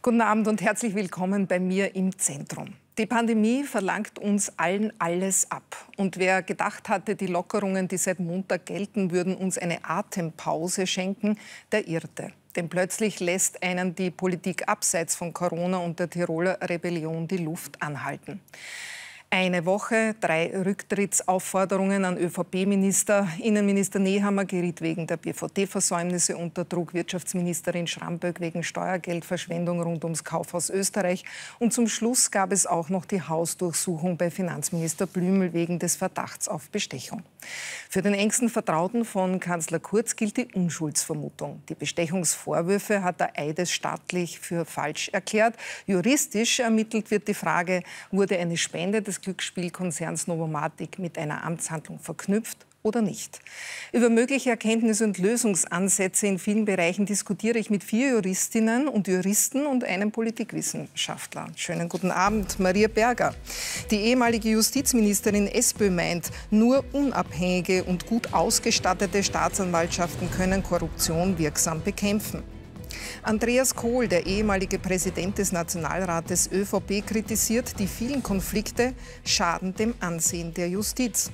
Guten Abend und herzlich willkommen bei mir im Zentrum. Die Pandemie verlangt uns allen alles ab. Und wer gedacht hatte, die Lockerungen, die seit Montag gelten, würden uns eine Atempause schenken, der irrte. Denn plötzlich lässt einen die Politik abseits von Corona und der Tiroler Rebellion die Luft anhalten. Eine Woche, drei Rücktrittsaufforderungen an ÖVP-Minister. Innenminister Nehammer geriet wegen der bvt versäumnisse unter Druck, Wirtschaftsministerin Schramböck wegen Steuergeldverschwendung rund ums Kaufhaus Österreich. Und zum Schluss gab es auch noch die Hausdurchsuchung bei Finanzminister Blümel wegen des Verdachts auf Bestechung. Für den engsten Vertrauten von Kanzler Kurz gilt die Unschuldsvermutung. Die Bestechungsvorwürfe hat der Eides staatlich für falsch erklärt. Juristisch ermittelt wird die Frage, wurde eine Spende des Glücksspielkonzerns Novomatic mit einer Amtshandlung verknüpft oder nicht. Über mögliche Erkenntnisse und Lösungsansätze in vielen Bereichen diskutiere ich mit vier Juristinnen und Juristen und einem Politikwissenschaftler. Schönen guten Abend, Maria Berger. Die ehemalige Justizministerin SPÖ meint, nur unabhängige und gut ausgestattete Staatsanwaltschaften können Korruption wirksam bekämpfen. Andreas Kohl, der ehemalige Präsident des Nationalrates ÖVP, kritisiert die vielen Konflikte schaden dem Ansehen der Justiz.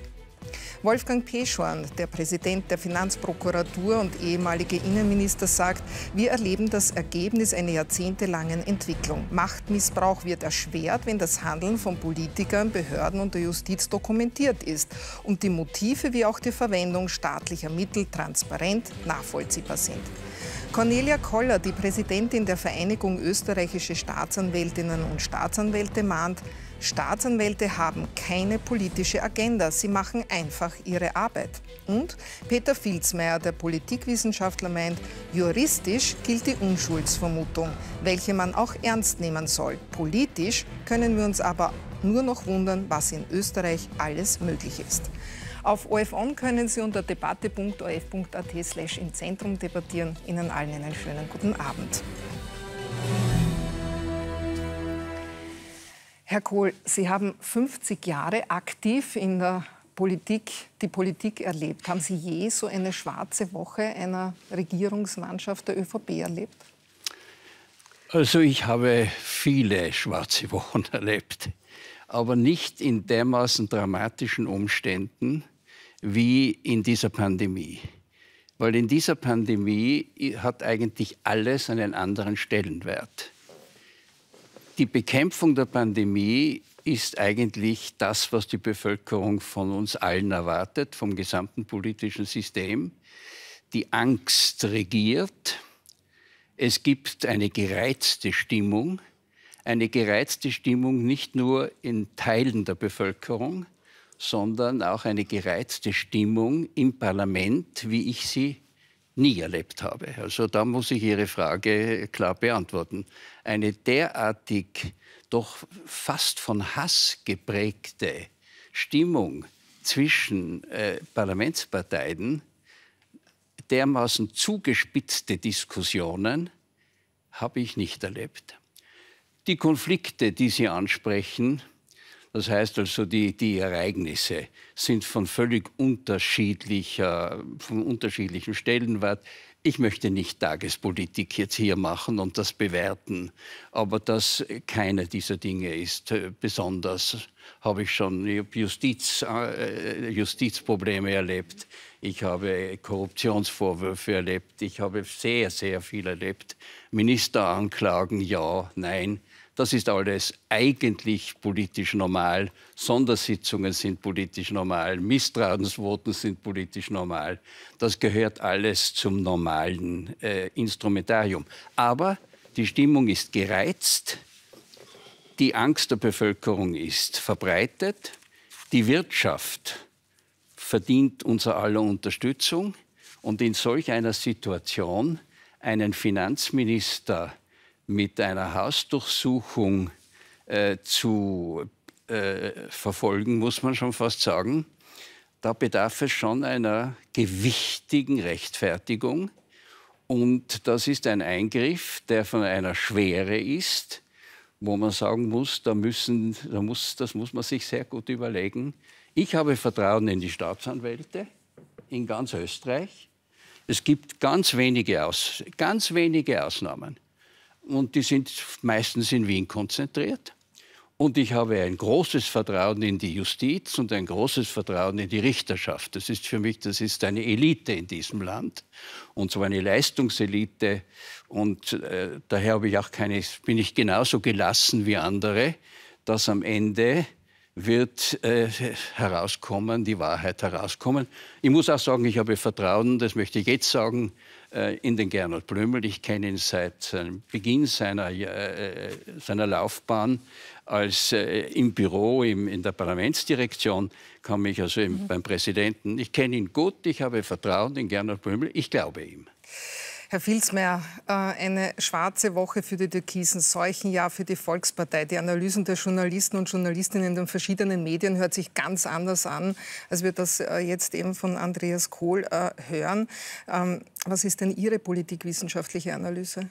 Wolfgang Peschorn, der Präsident der Finanzprokuratur und ehemalige Innenminister, sagt, wir erleben das Ergebnis einer jahrzehntelangen Entwicklung. Machtmissbrauch wird erschwert, wenn das Handeln von Politikern, Behörden und der Justiz dokumentiert ist und die Motive wie auch die Verwendung staatlicher Mittel transparent nachvollziehbar sind. Cornelia Koller, die Präsidentin der Vereinigung österreichische Staatsanwältinnen und Staatsanwälte, mahnt, Staatsanwälte haben keine politische Agenda, sie machen einfach ihre Arbeit. Und Peter Filzmeier, der Politikwissenschaftler, meint, juristisch gilt die Unschuldsvermutung, welche man auch ernst nehmen soll. Politisch können wir uns aber nur noch wundern, was in Österreich alles möglich ist. Auf OFON können Sie unter debatte.of.at slash im Zentrum debattieren. Ihnen allen einen schönen guten Abend. Herr Kohl, Sie haben 50 Jahre aktiv in der Politik, die Politik erlebt. Haben Sie je so eine schwarze Woche einer Regierungsmannschaft der ÖVP erlebt? Also ich habe viele schwarze Wochen erlebt, aber nicht in dermaßen dramatischen Umständen wie in dieser Pandemie. Weil in dieser Pandemie hat eigentlich alles einen anderen Stellenwert. Die Bekämpfung der Pandemie ist eigentlich das, was die Bevölkerung von uns allen erwartet, vom gesamten politischen System. Die Angst regiert. Es gibt eine gereizte Stimmung. Eine gereizte Stimmung nicht nur in Teilen der Bevölkerung, sondern auch eine gereizte Stimmung im Parlament, wie ich sie nie erlebt habe. Also da muss ich Ihre Frage klar beantworten. Eine derartig doch fast von Hass geprägte Stimmung zwischen äh, Parlamentsparteien, dermaßen zugespitzte Diskussionen habe ich nicht erlebt. Die Konflikte, die Sie ansprechen, das heißt also, die, die Ereignisse sind von völlig unterschiedlicher, von unterschiedlichen Stellenwert. Ich möchte nicht Tagespolitik jetzt hier machen und das bewerten, aber dass keiner dieser Dinge ist äh, besonders, habe ich schon Justiz, äh, äh, Justizprobleme erlebt, ich habe Korruptionsvorwürfe erlebt, ich habe sehr, sehr viel erlebt. Ministeranklagen, ja, nein. Das ist alles eigentlich politisch normal. Sondersitzungen sind politisch normal. Misstrauensvoten sind politisch normal. Das gehört alles zum normalen äh, Instrumentarium. Aber die Stimmung ist gereizt. Die Angst der Bevölkerung ist verbreitet. Die Wirtschaft verdient unser aller Unterstützung. Und in solch einer Situation einen Finanzminister mit einer Hausdurchsuchung äh, zu äh, verfolgen, muss man schon fast sagen. Da bedarf es schon einer gewichtigen Rechtfertigung. Und das ist ein Eingriff, der von einer Schwere ist, wo man sagen muss, da müssen, da muss, das muss man sich sehr gut überlegen. Ich habe Vertrauen in die Staatsanwälte in ganz Österreich. Es gibt ganz wenige, Aus, ganz wenige Ausnahmen und die sind meistens in Wien konzentriert. Und ich habe ein großes Vertrauen in die Justiz und ein großes Vertrauen in die Richterschaft. Das ist für mich, das ist eine Elite in diesem Land und zwar eine Leistungselite. Und äh, daher habe ich auch keine, bin ich genauso gelassen wie andere, dass am Ende wird äh, herauskommen, die Wahrheit herauskommen. Ich muss auch sagen, ich habe Vertrauen, das möchte ich jetzt sagen, äh, in den Gernot Blümel. Ich kenne ihn seit Beginn seiner, äh, äh, seiner Laufbahn als im Büro, im, in der Parlamentsdirektion, kam ich also im, mhm. beim Präsidenten. Ich kenne ihn gut, ich habe Vertrauen in Gernot Blümel, ich glaube ihm. Herr Vilsmeier, äh, eine schwarze Woche für die Türkisen, Seuchenjahr für die Volkspartei. Die Analysen der Journalisten und Journalistinnen in den verschiedenen Medien hört sich ganz anders an, als wir das äh, jetzt eben von Andreas Kohl äh, hören. Ähm, was ist denn Ihre politikwissenschaftliche Analyse?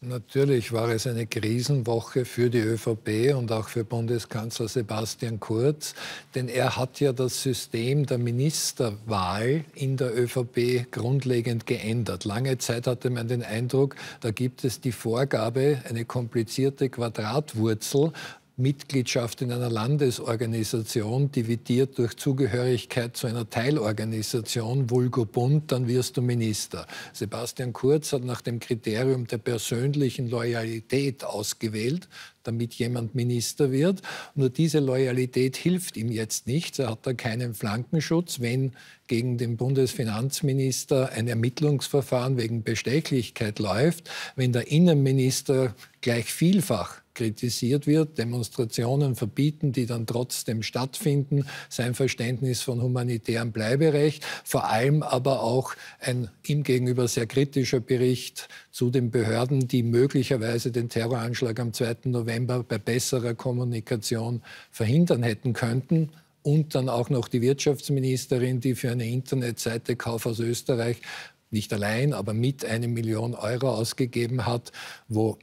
Natürlich war es eine Krisenwoche für die ÖVP und auch für Bundeskanzler Sebastian Kurz, denn er hat ja das System der Ministerwahl in der ÖVP grundlegend geändert. Lange Zeit hatte man den Eindruck, da gibt es die Vorgabe, eine komplizierte Quadratwurzel Mitgliedschaft in einer Landesorganisation dividiert durch Zugehörigkeit zu einer Teilorganisation, vulgo Bund, dann wirst du Minister. Sebastian Kurz hat nach dem Kriterium der persönlichen Loyalität ausgewählt, damit jemand Minister wird. Nur diese Loyalität hilft ihm jetzt nichts. Er hat da keinen Flankenschutz. Wenn gegen den Bundesfinanzminister ein Ermittlungsverfahren wegen Bestechlichkeit läuft, wenn der Innenminister gleich vielfach kritisiert wird, Demonstrationen verbieten, die dann trotzdem stattfinden, sein Verständnis von humanitärem Bleiberecht, vor allem aber auch ein ihm gegenüber sehr kritischer Bericht zu den Behörden, die möglicherweise den Terroranschlag am 2. November bei besserer Kommunikation verhindern hätten könnten und dann auch noch die Wirtschaftsministerin, die für eine Internetseite Kauf aus Österreich nicht allein, aber mit eine Million Euro ausgegeben hat, wo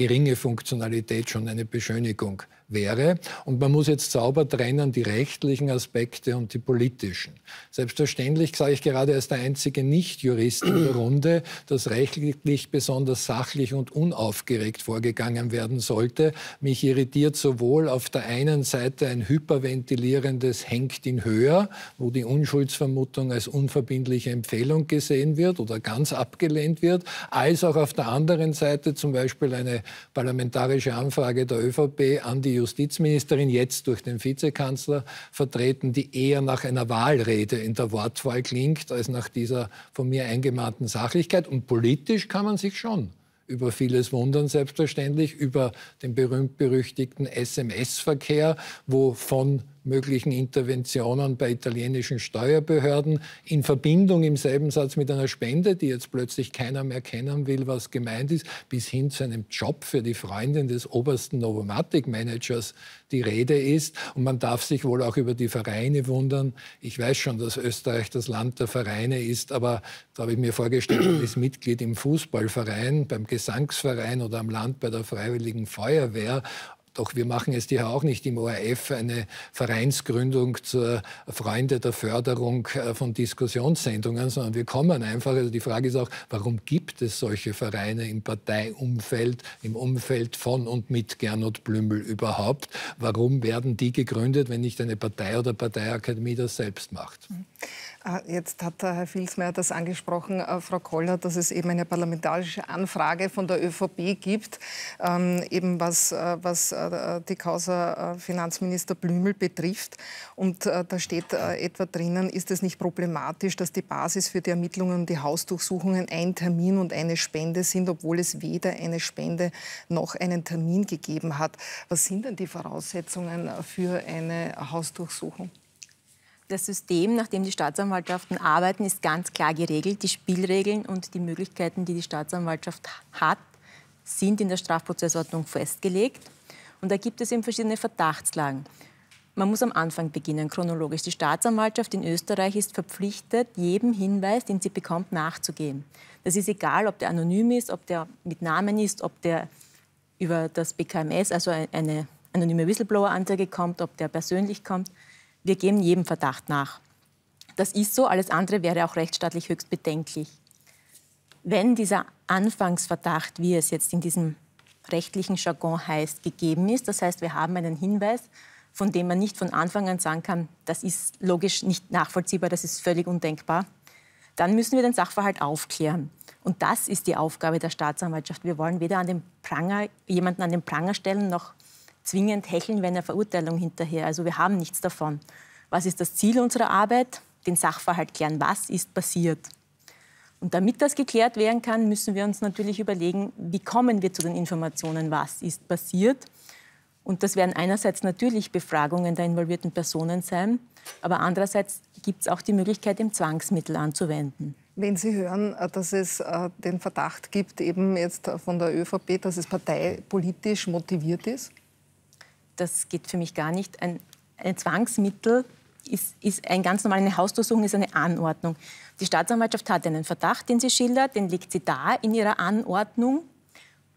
geringe Funktionalität schon eine Beschönigung wäre. Und man muss jetzt sauber trennen die rechtlichen Aspekte und die politischen. Selbstverständlich sage ich gerade als der einzige Nicht-Jurist in der Runde, dass rechtlich besonders sachlich und unaufgeregt vorgegangen werden sollte. Mich irritiert sowohl auf der einen Seite ein hyperventilierendes Hängt in höher, wo die Unschuldsvermutung als unverbindliche Empfehlung gesehen wird oder ganz abgelehnt wird, als auch auf der anderen Seite zum Beispiel eine parlamentarische Anfrage der ÖVP an die Justizministerin, jetzt durch den Vizekanzler vertreten, die eher nach einer Wahlrede in der Wortwahl klingt, als nach dieser von mir eingemahnten Sachlichkeit. Und politisch kann man sich schon über vieles wundern, selbstverständlich, über den berühmt-berüchtigten SMS-Verkehr, wo von möglichen Interventionen bei italienischen Steuerbehörden in Verbindung im selben Satz mit einer Spende, die jetzt plötzlich keiner mehr kennen will, was gemeint ist, bis hin zu einem Job für die Freundin des obersten Novomatic-Managers die Rede ist. Und man darf sich wohl auch über die Vereine wundern. Ich weiß schon, dass Österreich das Land der Vereine ist, aber da habe ich mir vorgestellt, man ist Mitglied im Fußballverein, beim Gesangsverein oder am Land bei der Freiwilligen Feuerwehr. Doch wir machen es hier auch nicht im ORF, eine Vereinsgründung zur Freunde der Förderung äh, von Diskussionssendungen, sondern wir kommen einfach. Also die Frage ist auch, warum gibt es solche Vereine im Parteiumfeld, im Umfeld von und mit Gernot Blümel überhaupt? Warum werden die gegründet, wenn nicht eine Partei oder Parteiakademie das selbst macht? Mhm. Ah, jetzt hat Herr Filsmeier das angesprochen, äh, Frau Koller, dass es eben eine parlamentarische Anfrage von der ÖVP gibt, ähm, eben was, äh, was äh, die Causa Finanzminister Blümel betrifft. Und da steht etwa drinnen, ist es nicht problematisch, dass die Basis für die Ermittlungen und die Hausdurchsuchungen ein Termin und eine Spende sind, obwohl es weder eine Spende noch einen Termin gegeben hat. Was sind denn die Voraussetzungen für eine Hausdurchsuchung? das System, nach dem die Staatsanwaltschaften arbeiten, ist ganz klar geregelt. Die Spielregeln und die Möglichkeiten, die die Staatsanwaltschaft hat, sind in der Strafprozessordnung festgelegt. Und da gibt es eben verschiedene Verdachtslagen. Man muss am Anfang beginnen, chronologisch. Die Staatsanwaltschaft in Österreich ist verpflichtet, jedem Hinweis, den sie bekommt, nachzugehen. Das ist egal, ob der anonym ist, ob der mit Namen ist, ob der über das BKMS, also eine anonyme Whistleblower-Anzeige kommt, ob der persönlich kommt. Wir geben jedem Verdacht nach. Das ist so, alles andere wäre auch rechtsstaatlich höchst bedenklich. Wenn dieser Anfangsverdacht, wie es jetzt in diesem rechtlichen Jargon heißt, gegeben ist, das heißt, wir haben einen Hinweis, von dem man nicht von Anfang an sagen kann, das ist logisch nicht nachvollziehbar, das ist völlig undenkbar, dann müssen wir den Sachverhalt aufklären. Und das ist die Aufgabe der Staatsanwaltschaft. Wir wollen weder an den Pranger, jemanden an den Pranger stellen, noch zwingend hecheln wir einer Verurteilung hinterher. Also wir haben nichts davon. Was ist das Ziel unserer Arbeit? Den Sachverhalt klären. Was ist passiert? Und damit das geklärt werden kann, müssen wir uns natürlich überlegen, wie kommen wir zu den Informationen, was ist passiert. Und das werden einerseits natürlich Befragungen der involvierten Personen sein, aber andererseits gibt es auch die Möglichkeit, im Zwangsmittel anzuwenden. Wenn Sie hören, äh, dass es äh, den Verdacht gibt, eben jetzt von der ÖVP, dass es parteipolitisch motiviert ist, das geht für mich gar nicht. Ein, ein Zwangsmittel ist, ist ein ganz normal, eine Hausdurchsuchung ist eine Anordnung. Die Staatsanwaltschaft hat einen Verdacht, den sie schildert, den legt sie da in ihrer Anordnung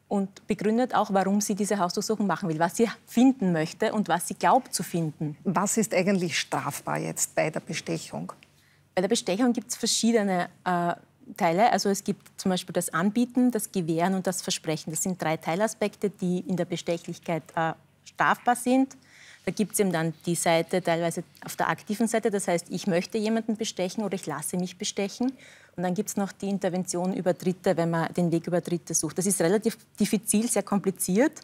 und begründet auch, warum sie diese Hausdurchsuchung machen will, was sie finden möchte und was sie glaubt zu finden. Was ist eigentlich strafbar jetzt bei der Bestechung? Bei der Bestechung gibt es verschiedene äh, Teile. Also es gibt zum Beispiel das Anbieten, das Gewähren und das Versprechen. Das sind drei Teilaspekte, die in der Bestechlichkeit äh, strafbar sind. Da gibt es eben dann die Seite teilweise auf der aktiven Seite, das heißt, ich möchte jemanden bestechen oder ich lasse mich bestechen. Und dann gibt es noch die Intervention über Dritte, wenn man den Weg über Dritte sucht. Das ist relativ diffizil, sehr kompliziert.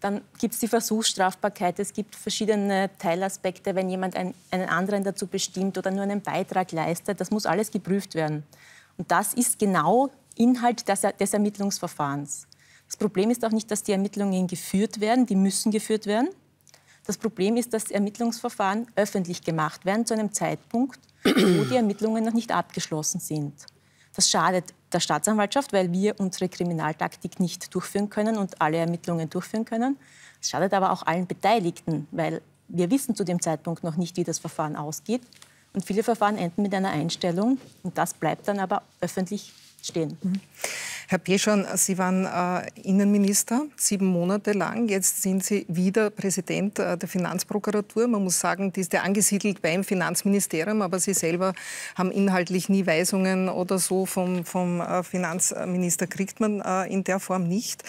Dann gibt es die Versuchsstrafbarkeit, es gibt verschiedene Teilaspekte, wenn jemand einen, einen anderen dazu bestimmt oder nur einen Beitrag leistet. Das muss alles geprüft werden. Und das ist genau Inhalt des, des Ermittlungsverfahrens. Das Problem ist auch nicht, dass die Ermittlungen geführt werden, die müssen geführt werden. Das Problem ist, dass Ermittlungsverfahren öffentlich gemacht werden zu einem Zeitpunkt, wo die Ermittlungen noch nicht abgeschlossen sind. Das schadet der Staatsanwaltschaft, weil wir unsere Kriminaltaktik nicht durchführen können und alle Ermittlungen durchführen können. Es schadet aber auch allen Beteiligten, weil wir wissen zu dem Zeitpunkt noch nicht, wie das Verfahren ausgeht. Und viele Verfahren enden mit einer Einstellung und das bleibt dann aber öffentlich stehen. Mhm. Herr Peschon, Sie waren äh, Innenminister sieben Monate lang. Jetzt sind Sie wieder Präsident äh, der Finanzprokuratur. Man muss sagen, die ist ja angesiedelt beim Finanzministerium, aber Sie selber haben inhaltlich nie Weisungen oder so vom, vom äh, Finanzminister kriegt man äh, in der Form nicht.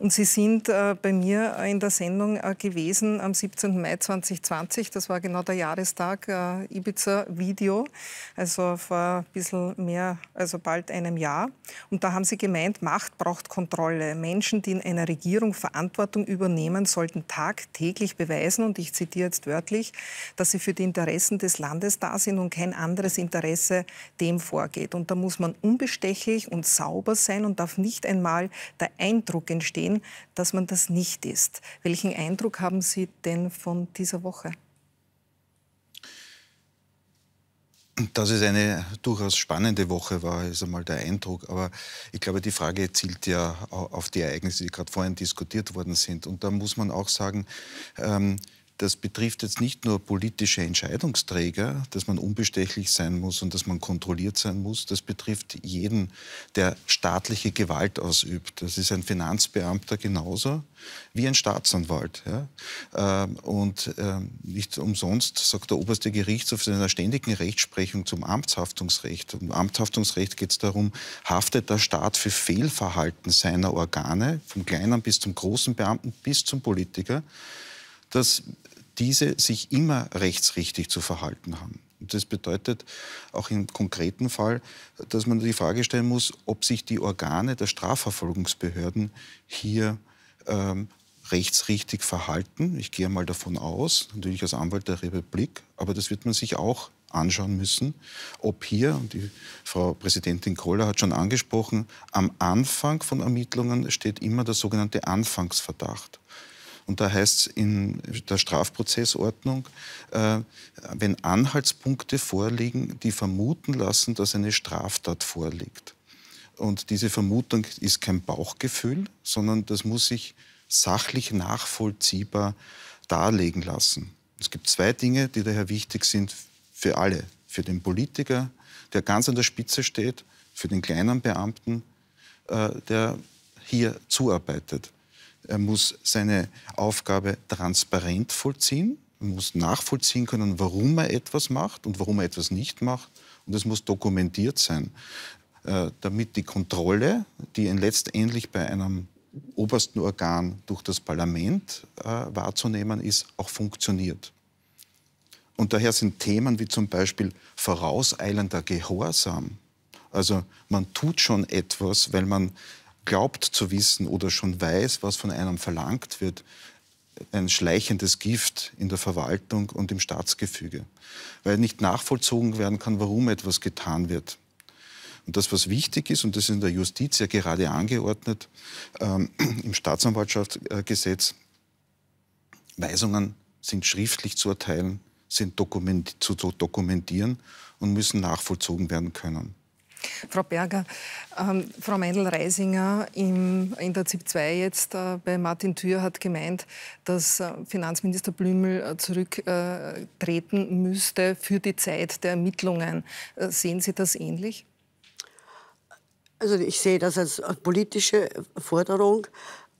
Und Sie sind äh, bei mir äh, in der Sendung gewesen am 17. Mai 2020. Das war genau der Jahrestag Ibiza-Video, also vor ein bisschen mehr, also bald einem Jahr. Und da haben Sie gemeint, gemeint, Macht braucht Kontrolle. Menschen, die in einer Regierung Verantwortung übernehmen, sollten tagtäglich beweisen, und ich zitiere jetzt wörtlich, dass sie für die Interessen des Landes da sind und kein anderes Interesse dem vorgeht. Und da muss man unbestechlich und sauber sein und darf nicht einmal der Eindruck entstehen, dass man das nicht ist. Welchen Eindruck haben Sie denn von dieser Woche? dass es eine durchaus spannende Woche war, ist einmal der Eindruck. Aber ich glaube, die Frage zielt ja auf die Ereignisse, die gerade vorhin diskutiert worden sind. Und da muss man auch sagen, ähm, das betrifft jetzt nicht nur politische Entscheidungsträger, dass man unbestechlich sein muss und dass man kontrolliert sein muss, das betrifft jeden, der staatliche Gewalt ausübt. Das ist ein Finanzbeamter genauso wie ein Staatsanwalt. Ja? Ähm, und ähm, nicht umsonst sagt der oberste Gerichtshof in einer ständigen Rechtsprechung zum Amtshaftungsrecht. Im Amtshaftungsrecht geht es darum, haftet der Staat für Fehlverhalten seiner Organe, vom kleinen bis zum großen Beamten bis zum Politiker, dass diese sich immer rechtsrichtig zu verhalten haben. Und das bedeutet auch im konkreten Fall, dass man die Frage stellen muss, ob sich die Organe der Strafverfolgungsbehörden hier ähm, rechtsrichtig verhalten. Ich gehe mal davon aus, natürlich als Anwalt der Republik, aber das wird man sich auch anschauen müssen, ob hier, und die Frau Präsidentin Kohler hat schon angesprochen, am Anfang von Ermittlungen steht immer der sogenannte Anfangsverdacht. Und da heißt es in der Strafprozessordnung, äh, wenn Anhaltspunkte vorliegen, die vermuten lassen, dass eine Straftat vorliegt. Und diese Vermutung ist kein Bauchgefühl, sondern das muss sich sachlich nachvollziehbar darlegen lassen. Es gibt zwei Dinge, die daher wichtig sind für alle. Für den Politiker, der ganz an der Spitze steht, für den kleinen Beamten, äh, der hier zuarbeitet. Er muss seine Aufgabe transparent vollziehen, muss nachvollziehen können, warum er etwas macht und warum er etwas nicht macht. Und es muss dokumentiert sein, äh, damit die Kontrolle, die letztendlich bei einem obersten Organ durch das Parlament äh, wahrzunehmen ist, auch funktioniert. Und daher sind Themen wie zum Beispiel vorauseilender Gehorsam. Also man tut schon etwas, weil man glaubt zu wissen oder schon weiß, was von einem verlangt wird, ein schleichendes Gift in der Verwaltung und im Staatsgefüge, weil nicht nachvollzogen werden kann, warum etwas getan wird. Und das, was wichtig ist, und das ist in der Justiz ja gerade angeordnet, ähm, im Staatsanwaltschaftsgesetz, Weisungen sind schriftlich zu erteilen, sind dokument zu dokumentieren und müssen nachvollzogen werden können. Frau Berger, ähm, Frau Meindl-Reisinger in der ZIP 2 jetzt äh, bei Martin Thür hat gemeint, dass äh, Finanzminister Blümel äh, zurücktreten äh, müsste für die Zeit der Ermittlungen. Äh, sehen Sie das ähnlich? Also ich sehe das als politische Forderung.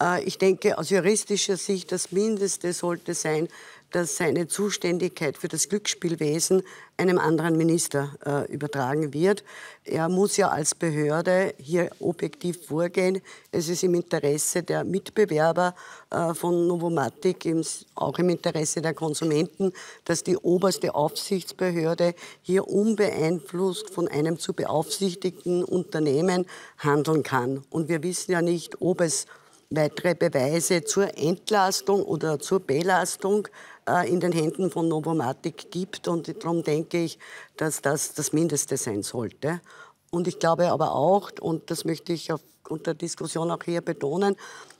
Äh, ich denke, aus juristischer Sicht das Mindeste sollte sein, dass seine Zuständigkeit für das Glücksspielwesen einem anderen Minister äh, übertragen wird. Er muss ja als Behörde hier objektiv vorgehen. Es ist im Interesse der Mitbewerber äh, von Novomatic, im, auch im Interesse der Konsumenten, dass die oberste Aufsichtsbehörde hier unbeeinflusst von einem zu beaufsichtigten Unternehmen handeln kann. Und wir wissen ja nicht, ob es weitere Beweise zur Entlastung oder zur Belastung äh, in den Händen von Novomatic gibt. Und darum denke ich, dass das das Mindeste sein sollte. Und ich glaube aber auch, und das möchte ich unter Diskussion auch hier betonen,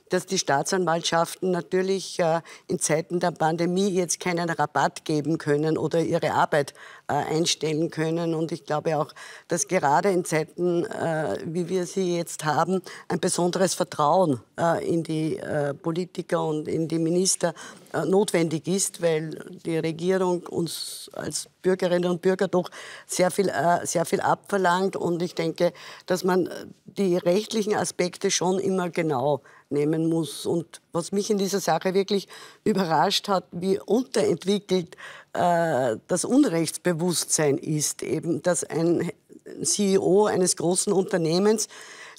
dass die Staatsanwaltschaften natürlich äh, in Zeiten der Pandemie jetzt keinen Rabatt geben können oder ihre Arbeit äh, einstellen können. Und ich glaube auch, dass gerade in Zeiten, äh, wie wir sie jetzt haben, ein besonderes Vertrauen äh, in die äh, Politiker und in die Minister äh, notwendig ist, weil die Regierung uns als Bürgerinnen und Bürger doch sehr viel, sehr viel abverlangt. Und ich denke, dass man die rechtlichen Aspekte schon immer genau nehmen muss. Und was mich in dieser Sache wirklich überrascht hat, wie unterentwickelt äh, das Unrechtsbewusstsein ist, eben, dass ein CEO eines großen Unternehmens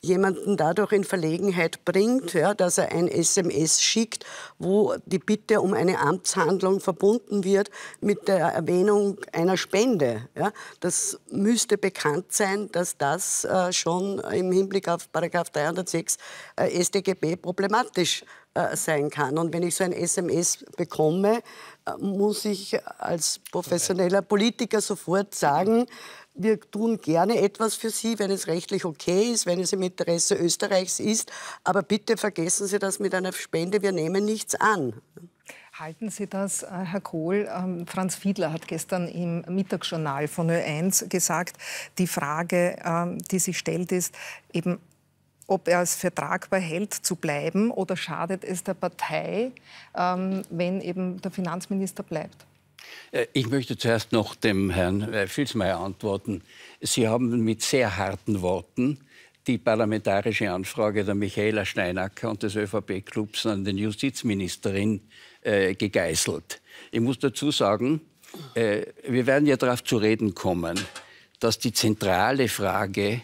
jemanden dadurch in Verlegenheit bringt, ja, dass er ein SMS schickt, wo die Bitte um eine Amtshandlung verbunden wird mit der Erwähnung einer Spende. Ja. Das müsste bekannt sein, dass das äh, schon im Hinblick auf Paragraph 306 äh, StGB problematisch äh, sein kann. Und wenn ich so ein SMS bekomme, äh, muss ich als professioneller Politiker sofort sagen, wir tun gerne etwas für Sie, wenn es rechtlich okay ist, wenn es im Interesse Österreichs ist. Aber bitte vergessen Sie das mit einer Spende. Wir nehmen nichts an. Halten Sie das, äh, Herr Kohl? Ähm, Franz Fiedler hat gestern im Mittagsjournal von Ö1 gesagt, die Frage, ähm, die sich stellt, ist eben, ob er es für tragbar hält, zu bleiben oder schadet es der Partei, ähm, wenn eben der Finanzminister bleibt? Äh, ich möchte zuerst noch dem Herrn äh, Filzmeier antworten. Sie haben mit sehr harten Worten die parlamentarische Anfrage der Michaela Steinacker und des ÖVP-Clubs an den Justizministerin äh, gegeißelt. Ich muss dazu sagen, wir werden ja darauf zu reden kommen, dass die zentrale Frage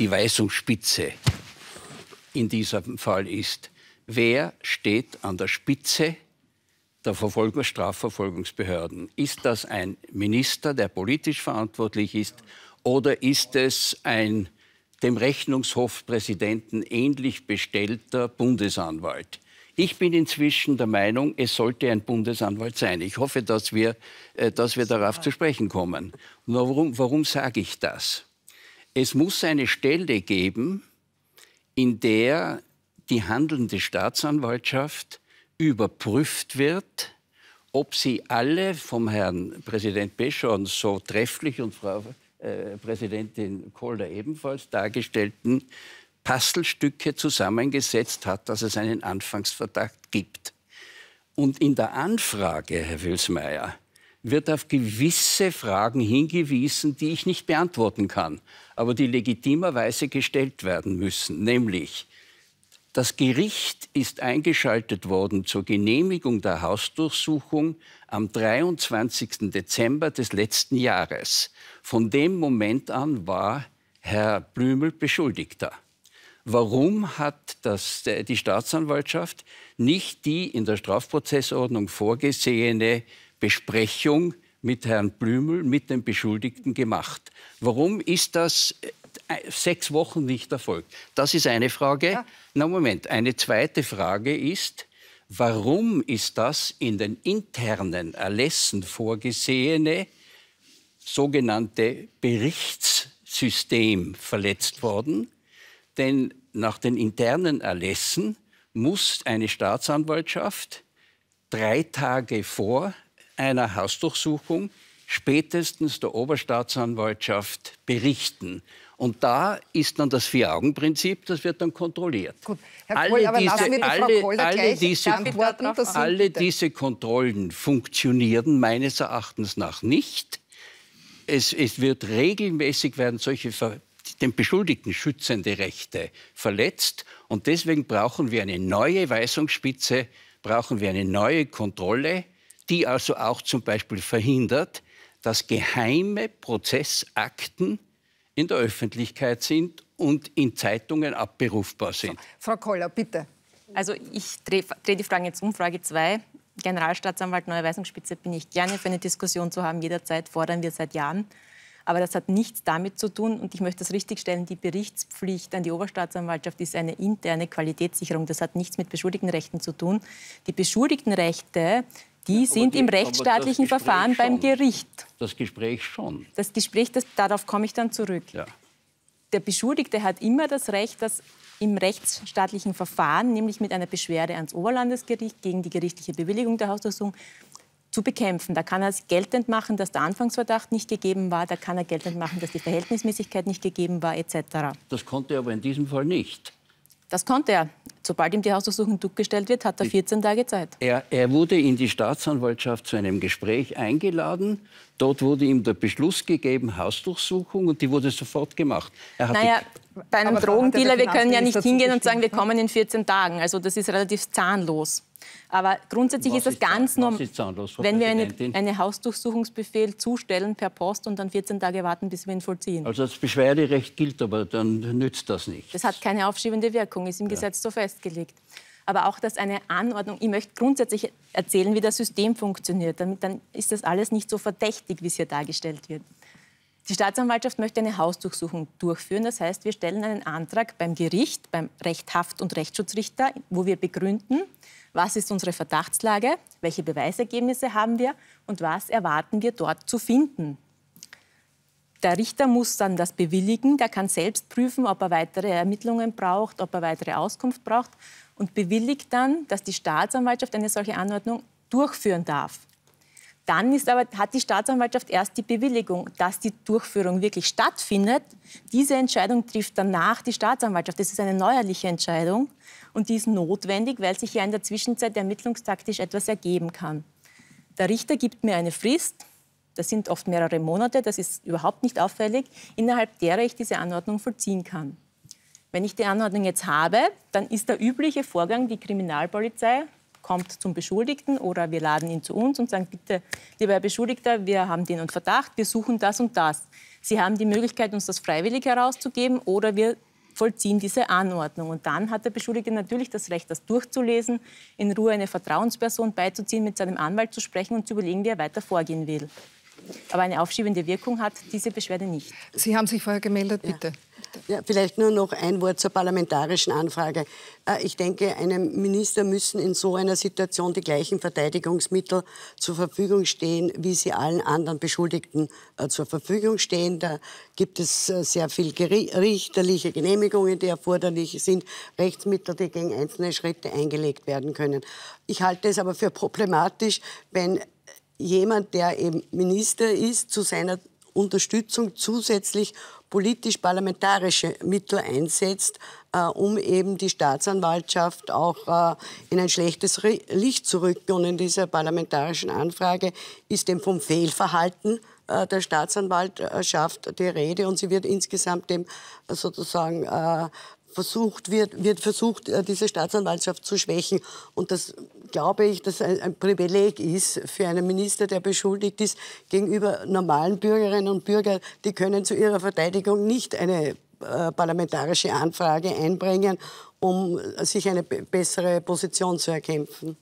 die Weisungsspitze in diesem Fall ist. Wer steht an der Spitze der Verfolgung Strafverfolgungsbehörden. Ist das ein Minister, der politisch verantwortlich ist, oder ist es ein dem Rechnungshofpräsidenten ähnlich bestellter Bundesanwalt? Ich bin inzwischen der Meinung, es sollte ein Bundesanwalt sein. Ich hoffe, dass wir, äh, dass wir darauf zu sprechen kommen. warum, warum sage ich das? Es muss eine Stelle geben, in der die handelnde Staatsanwaltschaft überprüft wird, ob sie alle vom Herrn Präsident Beschon so trefflich und Frau äh, Präsidentin Kohler ebenfalls dargestellten Puzzlestücke zusammengesetzt hat, dass es einen Anfangsverdacht gibt. Und in der Anfrage, Herr Wilsmeier, wird auf gewisse Fragen hingewiesen, die ich nicht beantworten kann, aber die legitimerweise gestellt werden müssen, nämlich das Gericht ist eingeschaltet worden zur Genehmigung der Hausdurchsuchung am 23. Dezember des letzten Jahres. Von dem Moment an war Herr Blümel Beschuldigter. Warum hat das, äh, die Staatsanwaltschaft nicht die in der Strafprozessordnung vorgesehene Besprechung mit Herrn Blümel, mit dem Beschuldigten gemacht? Warum ist das äh, sechs Wochen nicht erfolgt. Das ist eine Frage. Ja. Na Moment, eine zweite Frage ist, warum ist das in den internen Erlässen vorgesehene sogenannte Berichtssystem verletzt worden? Denn nach den internen Erlässen muss eine Staatsanwaltschaft drei Tage vor einer Hausdurchsuchung spätestens der Oberstaatsanwaltschaft berichten. Und da ist dann das Vier-Augen-Prinzip, das wird dann kontrolliert. Gut, Herr Kohl, alle diese, alle diese Kontrollen funktionieren meines Erachtens nach nicht. Es, es wird regelmäßig werden solche Ver den Beschuldigten schützende Rechte verletzt. Und deswegen brauchen wir eine neue Weisungsspitze, brauchen wir eine neue Kontrolle, die also auch zum Beispiel verhindert, dass geheime Prozessakten in der Öffentlichkeit sind und in Zeitungen abberufbar sind. Frau Koller, bitte. Also ich drehe dreh die Fragen jetzt um. Frage 2. Generalstaatsanwalt Neue Weisungsspitze bin ich gerne für eine Diskussion zu haben. Jederzeit fordern wir seit Jahren. Aber das hat nichts damit zu tun, und ich möchte das richtigstellen, die Berichtspflicht an die Oberstaatsanwaltschaft ist eine interne Qualitätssicherung. Das hat nichts mit Beschuldigtenrechten zu tun. Die Beschuldigtenrechte die sind die, im rechtsstaatlichen Verfahren schon. beim Gericht. Das Gespräch schon. Das Gespräch, das, darauf komme ich dann zurück. Ja. Der Beschuldigte hat immer das Recht, dass im rechtsstaatlichen Verfahren, nämlich mit einer Beschwerde ans Oberlandesgericht gegen die gerichtliche Bewilligung der Hausdurchsuchung, zu bekämpfen. Da kann er es geltend machen, dass der Anfangsverdacht nicht gegeben war, da kann er geltend machen, dass die Verhältnismäßigkeit nicht gegeben war, etc. Das konnte er aber in diesem Fall nicht. Das konnte er. Sobald ihm die Hausdurchsuchung durchgestellt wird, hat er 14 Tage Zeit. Er, er wurde in die Staatsanwaltschaft zu einem Gespräch eingeladen. Dort wurde ihm der Beschluss gegeben, Hausdurchsuchung, und die wurde sofort gemacht. naja, bei einem Drogendealer, wir können ja nicht hingehen und sagen, wir kommen in 14 Tagen. Also das ist relativ zahnlos. Aber grundsätzlich was ist das ganz normal, wenn wir eine, eine Hausdurchsuchungsbefehl zustellen per Post und dann 14 Tage warten, bis wir ihn vollziehen. Also das Beschwerderecht gilt, aber dann nützt das nicht. Das hat keine aufschiebende Wirkung, ist im ja. Gesetz so festgelegt. Aber auch, dass eine Anordnung, ich möchte grundsätzlich erzählen, wie das System funktioniert, damit dann ist das alles nicht so verdächtig, wie es hier dargestellt wird. Die Staatsanwaltschaft möchte eine Hausdurchsuchung durchführen. Das heißt, wir stellen einen Antrag beim Gericht, beim Rechthaft- und Rechtsschutzrichter, wo wir begründen, was ist unsere Verdachtslage, welche Beweisergebnisse haben wir und was erwarten wir dort zu finden. Der Richter muss dann das bewilligen, der kann selbst prüfen, ob er weitere Ermittlungen braucht, ob er weitere Auskunft braucht und bewilligt dann, dass die Staatsanwaltschaft eine solche Anordnung durchführen darf. Dann ist aber, hat die Staatsanwaltschaft erst die Bewilligung, dass die Durchführung wirklich stattfindet. Diese Entscheidung trifft danach die Staatsanwaltschaft. Das ist eine neuerliche Entscheidung. Und die ist notwendig, weil sich ja in der Zwischenzeit ermittlungstaktisch etwas ergeben kann. Der Richter gibt mir eine Frist, das sind oft mehrere Monate, das ist überhaupt nicht auffällig, innerhalb derer ich diese Anordnung vollziehen kann. Wenn ich die Anordnung jetzt habe, dann ist der übliche Vorgang, die Kriminalpolizei kommt zum Beschuldigten oder wir laden ihn zu uns und sagen, bitte, lieber Herr Beschuldigter, wir haben den und Verdacht, wir suchen das und das. Sie haben die Möglichkeit, uns das freiwillig herauszugeben oder wir vollziehen diese Anordnung. Und dann hat der Beschuldigte natürlich das Recht, das durchzulesen, in Ruhe eine Vertrauensperson beizuziehen, mit seinem Anwalt zu sprechen und zu überlegen, wie er weiter vorgehen will. Aber eine aufschiebende Wirkung hat diese Beschwerde nicht. Sie haben sich vorher gemeldet, bitte. Ja. ja vielleicht nur noch ein Wort zur parlamentarischen Anfrage. Äh, ich denke, einem Minister müssen in so einer Situation die gleichen Verteidigungsmittel zur Verfügung stehen, wie sie allen anderen Beschuldigten äh, zur Verfügung stehen. Da gibt es äh, sehr viel richterliche Genehmigungen, die erforderlich sind, Rechtsmittel, die gegen einzelne Schritte eingelegt werden können. Ich halte es aber für problematisch, wenn jemand, der eben Minister ist, zu seiner Unterstützung zusätzlich politisch-parlamentarische Mittel einsetzt, äh, um eben die Staatsanwaltschaft auch äh, in ein schlechtes Licht zu rücken. Und in dieser parlamentarischen Anfrage ist eben vom Fehlverhalten äh, der Staatsanwaltschaft die Rede und sie wird insgesamt dem sozusagen äh, versucht wird, wird versucht, äh, diese Staatsanwaltschaft zu schwächen. Und das glaube ich, dass ein Privileg ist für einen Minister, der beschuldigt ist, gegenüber normalen Bürgerinnen und Bürgern, die können zu ihrer Verteidigung nicht eine äh, parlamentarische Anfrage einbringen, um sich eine bessere Position zu erkämpfen.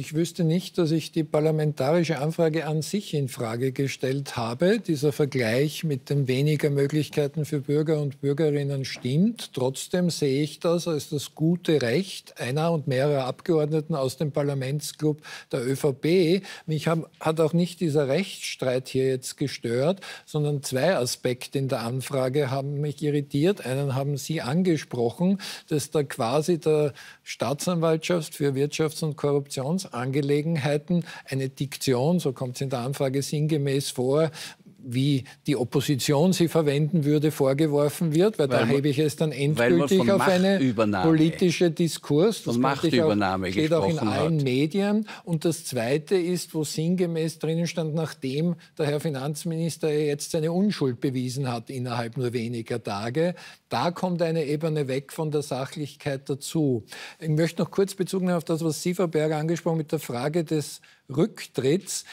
Ich wüsste nicht, dass ich die parlamentarische Anfrage an sich in Frage gestellt habe. Dieser Vergleich mit den weniger Möglichkeiten für Bürger und Bürgerinnen stimmt. Trotzdem sehe ich das als das gute Recht einer und mehrerer Abgeordneten aus dem Parlamentsclub der ÖVP. Mich hat auch nicht dieser Rechtsstreit hier jetzt gestört, sondern zwei Aspekte in der Anfrage haben mich irritiert. Einen haben Sie angesprochen, dass da quasi der Staatsanwaltschaft für Wirtschafts- und Korruptions Angelegenheiten eine Diktion, so kommt es in der Anfrage sinngemäß vor, wie die Opposition sie verwenden würde, vorgeworfen wird, weil, weil da hebe ich es dann endgültig auf eine politische Diskurs. Das Machtübernahme auch, steht auch in allen hat. Medien. Und das Zweite ist, wo sinngemäß drinnen stand, nachdem der Herr Finanzminister jetzt seine Unschuld bewiesen hat innerhalb nur weniger Tage, da kommt eine Ebene weg von der Sachlichkeit dazu. Ich möchte noch kurz Bezug nehmen auf das, was Sieferberger Frau Berger, angesprochen mit der Frage des Rücktritts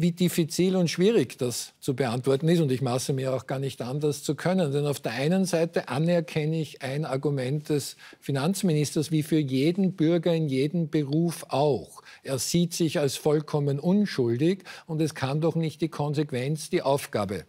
wie diffizil und schwierig das zu beantworten ist. Und ich maße mir auch gar nicht an, das zu können. Denn auf der einen Seite anerkenne ich ein Argument des Finanzministers, wie für jeden Bürger in jedem Beruf auch. Er sieht sich als vollkommen unschuldig und es kann doch nicht die Konsequenz die Aufgabe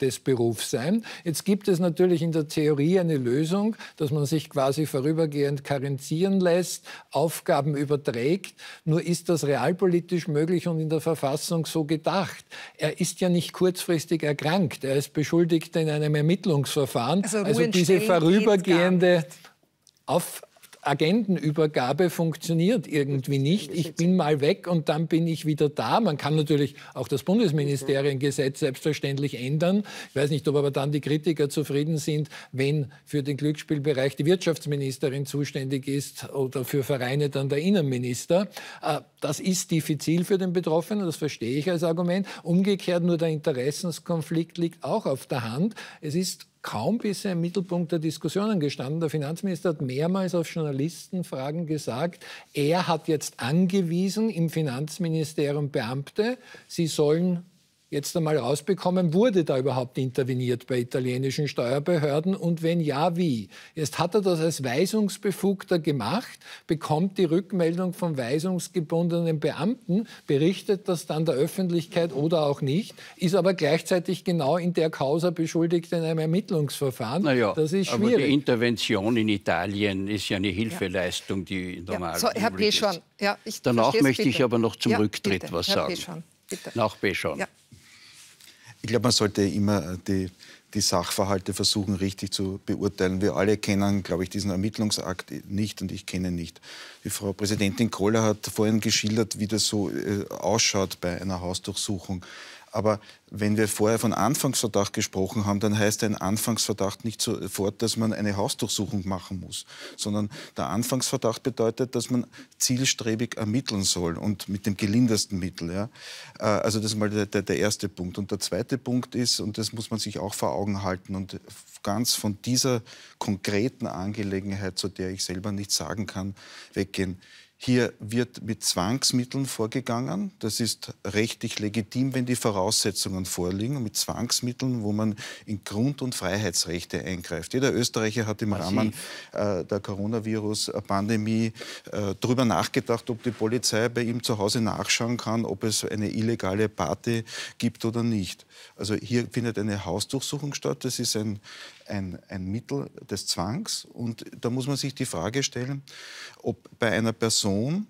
des Berufs sein. Jetzt gibt es natürlich in der Theorie eine Lösung, dass man sich quasi vorübergehend karenzieren lässt, Aufgaben überträgt. Nur ist das realpolitisch möglich und in der Verfassung so gedacht. Er ist ja nicht kurzfristig erkrankt. Er ist beschuldigt in einem Ermittlungsverfahren. Also, also diese vorübergehende auf Agentenübergabe funktioniert irgendwie nicht. Ich bin mal weg und dann bin ich wieder da. Man kann natürlich auch das Bundesministeriengesetz selbstverständlich ändern. Ich weiß nicht, ob aber dann die Kritiker zufrieden sind, wenn für den Glücksspielbereich die Wirtschaftsministerin zuständig ist oder für Vereine dann der Innenminister. Äh, das ist diffizil für den Betroffenen, das verstehe ich als Argument. Umgekehrt nur der Interessenskonflikt liegt auch auf der Hand. Es ist kaum bisher im Mittelpunkt der Diskussionen gestanden. Der Finanzminister hat mehrmals auf Journalistenfragen gesagt, er hat jetzt angewiesen im Finanzministerium Beamte, sie sollen jetzt einmal rausbekommen, wurde da überhaupt interveniert bei italienischen Steuerbehörden und wenn ja, wie? Jetzt hat er das als Weisungsbefugter gemacht, bekommt die Rückmeldung von weisungsgebundenen Beamten, berichtet das dann der Öffentlichkeit oder auch nicht, ist aber gleichzeitig genau in der Causa beschuldigt in einem Ermittlungsverfahren. Naja, das ist schwierig. Aber die Intervention in Italien ist ja eine Hilfeleistung, die normal ja, so, Herr Peschwan, ja, Danach möchte bitte. ich aber noch zum ja, Rücktritt bitte, was Herr sagen. bitte. Nach Peschwan. Ja ich glaube, man sollte immer äh, die, die Sachverhalte versuchen, richtig zu beurteilen. Wir alle kennen, glaube ich, diesen Ermittlungsakt nicht und ich kenne nicht. Die Frau Präsidentin Kohler hat vorhin geschildert, wie das so äh, ausschaut bei einer Hausdurchsuchung. Aber wenn wir vorher von Anfangsverdacht gesprochen haben, dann heißt ein Anfangsverdacht nicht sofort, dass man eine Hausdurchsuchung machen muss, sondern der Anfangsverdacht bedeutet, dass man zielstrebig ermitteln soll und mit dem gelindesten Mittel. Ja. Äh, also das ist mal der, der, der erste Punkt. Und der zweite Punkt ist, und das muss man sich auch vor Augen halten und ganz von dieser konkreten Angelegenheit, zu der ich selber nichts sagen kann, weggehen. Hier wird mit Zwangsmitteln vorgegangen. Das ist rechtlich legitim, wenn die Voraussetzungen vorliegen. Mit Zwangsmitteln, wo man in Grund- und Freiheitsrechte eingreift. Jeder Österreicher hat im Massiv. Rahmen äh, der Coronavirus-Pandemie äh, darüber nachgedacht, ob die Polizei bei ihm zu Hause nachschauen kann, ob es eine illegale Party gibt oder nicht. Also hier findet eine Hausdurchsuchung statt. Das ist ein ein, ein Mittel des Zwangs. Und da muss man sich die Frage stellen, ob bei einer Person,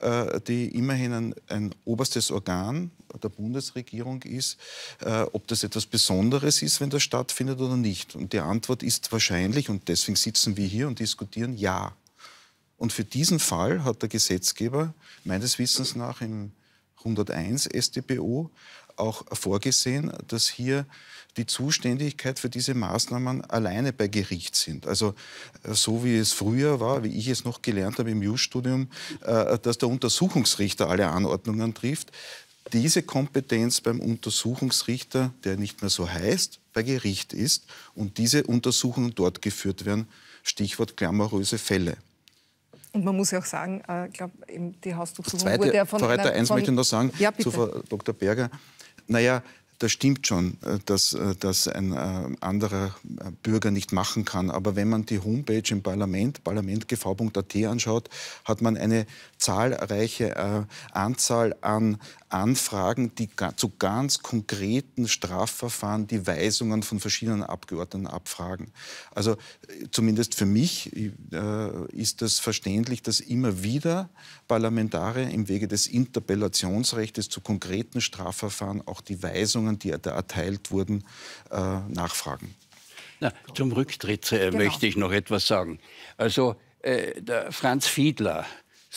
äh, die immerhin ein, ein, oberstes Organ der Bundesregierung ist, äh, ob das etwas Besonderes ist, wenn das stattfindet oder nicht. Und die Antwort ist wahrscheinlich, und deswegen sitzen wir hier und diskutieren, ja. Und für diesen Fall hat der Gesetzgeber meines Wissens nach im 101 StPO auch vorgesehen, dass hier die Zuständigkeit für diese Maßnahmen alleine bei Gericht sind. Also äh, so wie es früher war, wie ich es noch gelernt habe im Jus-Studium, äh, dass der Untersuchungsrichter alle Anordnungen trifft, diese Kompetenz beim Untersuchungsrichter, der nicht mehr so heißt, bei Gericht ist und diese Untersuchungen dort geführt werden, Stichwort glamouröse Fälle. Und man muss ja auch sagen, äh, ich äh, glaube, die Hausdurchsuchung wurde ja von... Frau Reiter, eins möchte ich noch sagen ja, zu Frau Dr. Berger. Naja, das stimmt schon, äh, dass äh, das ein äh, anderer Bürger nicht machen kann. Aber wenn man die Homepage im Parlament, parlamentgv.at anschaut, hat man eine zahlreiche Anzahl an Anfragen, die zu ganz konkreten Strafverfahren die Weisungen von verschiedenen Abgeordneten abfragen. Also äh, zumindest für mich äh, ist das verständlich, dass immer wieder Parlamentarier im Wege des Interpellationsrechts zu konkreten Strafverfahren auch die Weisungen, die da erteilt wurden, äh, nachfragen. Na, zum Rücktritt äh, genau. möchte ich noch etwas sagen. Also äh, der Franz Fiedler,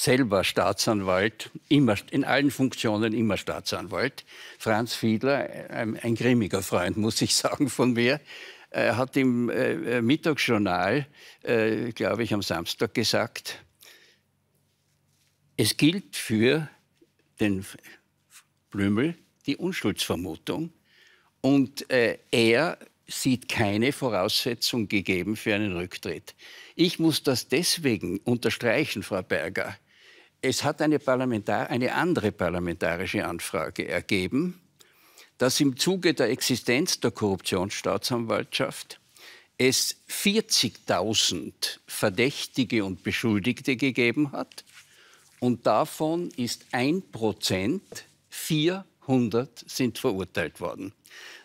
selber Staatsanwalt, immer, in allen Funktionen immer Staatsanwalt. Franz Fiedler, ein, ein grimmiger Freund, muss ich sagen, von mir, äh, hat im äh, äh Mittagsjournal, äh, glaube ich, am Samstag gesagt, es gilt für den Blümel die Unschuldsvermutung und äh, er sieht keine Voraussetzung gegeben für einen Rücktritt. Ich muss das deswegen unterstreichen, Frau Berger, es hat eine, Parlamentar eine andere parlamentarische Anfrage ergeben, dass im Zuge der Existenz der Korruptionsstaatsanwaltschaft es 40.000 Verdächtige und Beschuldigte gegeben hat und davon ist ein Prozent, 400 sind verurteilt worden.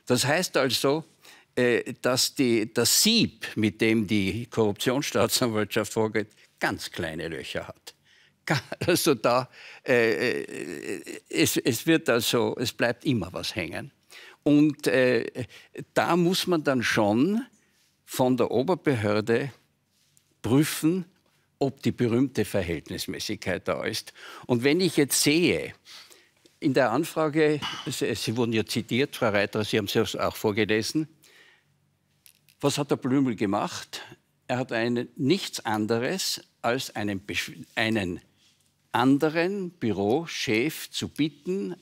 Das heißt also, äh, dass die, das Sieb, mit dem die Korruptionsstaatsanwaltschaft vorgeht, ganz kleine Löcher hat. also da, äh, äh, es, es wird also, es bleibt immer was hängen. Und äh, da muss man dann schon von der Oberbehörde prüfen, ob die berühmte Verhältnismäßigkeit da ist. Und wenn ich jetzt sehe, in der Anfrage, Sie wurden ja zitiert, Frau Reiter, Sie haben es auch vorgelesen, was hat der Blümel gemacht? Er hat einen, nichts anderes als einen, einen anderen Bürochef zu bitten,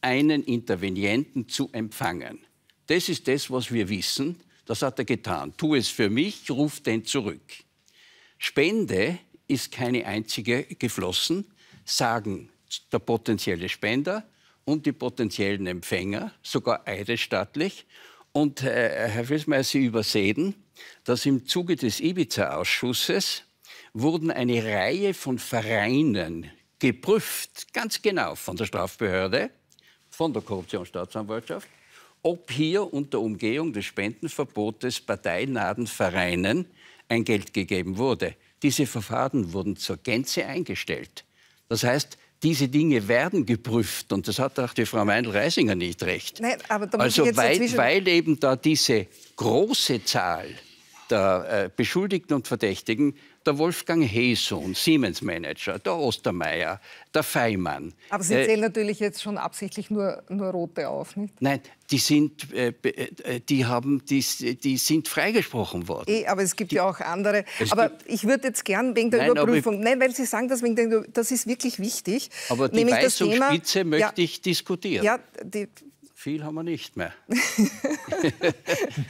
einen Intervenienten zu empfangen. Das ist das, was wir wissen. Das hat er getan. Tu es für mich, ruf den zurück. Spende ist keine einzige geflossen, sagen der potenzielle Spender und die potenziellen Empfänger, sogar eidesstattlich. Und äh, Herr Filsmeier, Sie übersehen, dass im Zuge des Ibiza-Ausschusses wurden eine Reihe von Vereinen geprüft, ganz genau von der Strafbehörde, von der Korruptionsstaatsanwaltschaft, ob hier unter Umgehung des Spendenverbotes parteinahen Vereinen ein Geld gegeben wurde. Diese Verfahren wurden zur Gänze eingestellt. Das heißt, diese Dinge werden geprüft und das hat auch die Frau Meindl-Reisinger nicht recht. Nein, also weil, weil, eben da diese große Zahl der äh, Beschuldigten und Verdächtigen der Wolfgang Hesun, Siemens-Manager, der Ostermeier, der Feimann. Aber Sie zählen äh, natürlich jetzt schon absichtlich nur, nur Rote auf, nicht? Nein, die sind, äh, äh die haben, die, die sind freigesprochen worden. E, aber es gibt die, ja auch andere. Aber ich würde jetzt gern wegen der nein, Überprüfung, ich, nein, weil Sie sagen, dass wegen der, das ist wirklich wichtig. Aber die Nämlich Weisungsspitze möchte ja, ich diskutieren. Ja, die viel haben wir nicht mehr.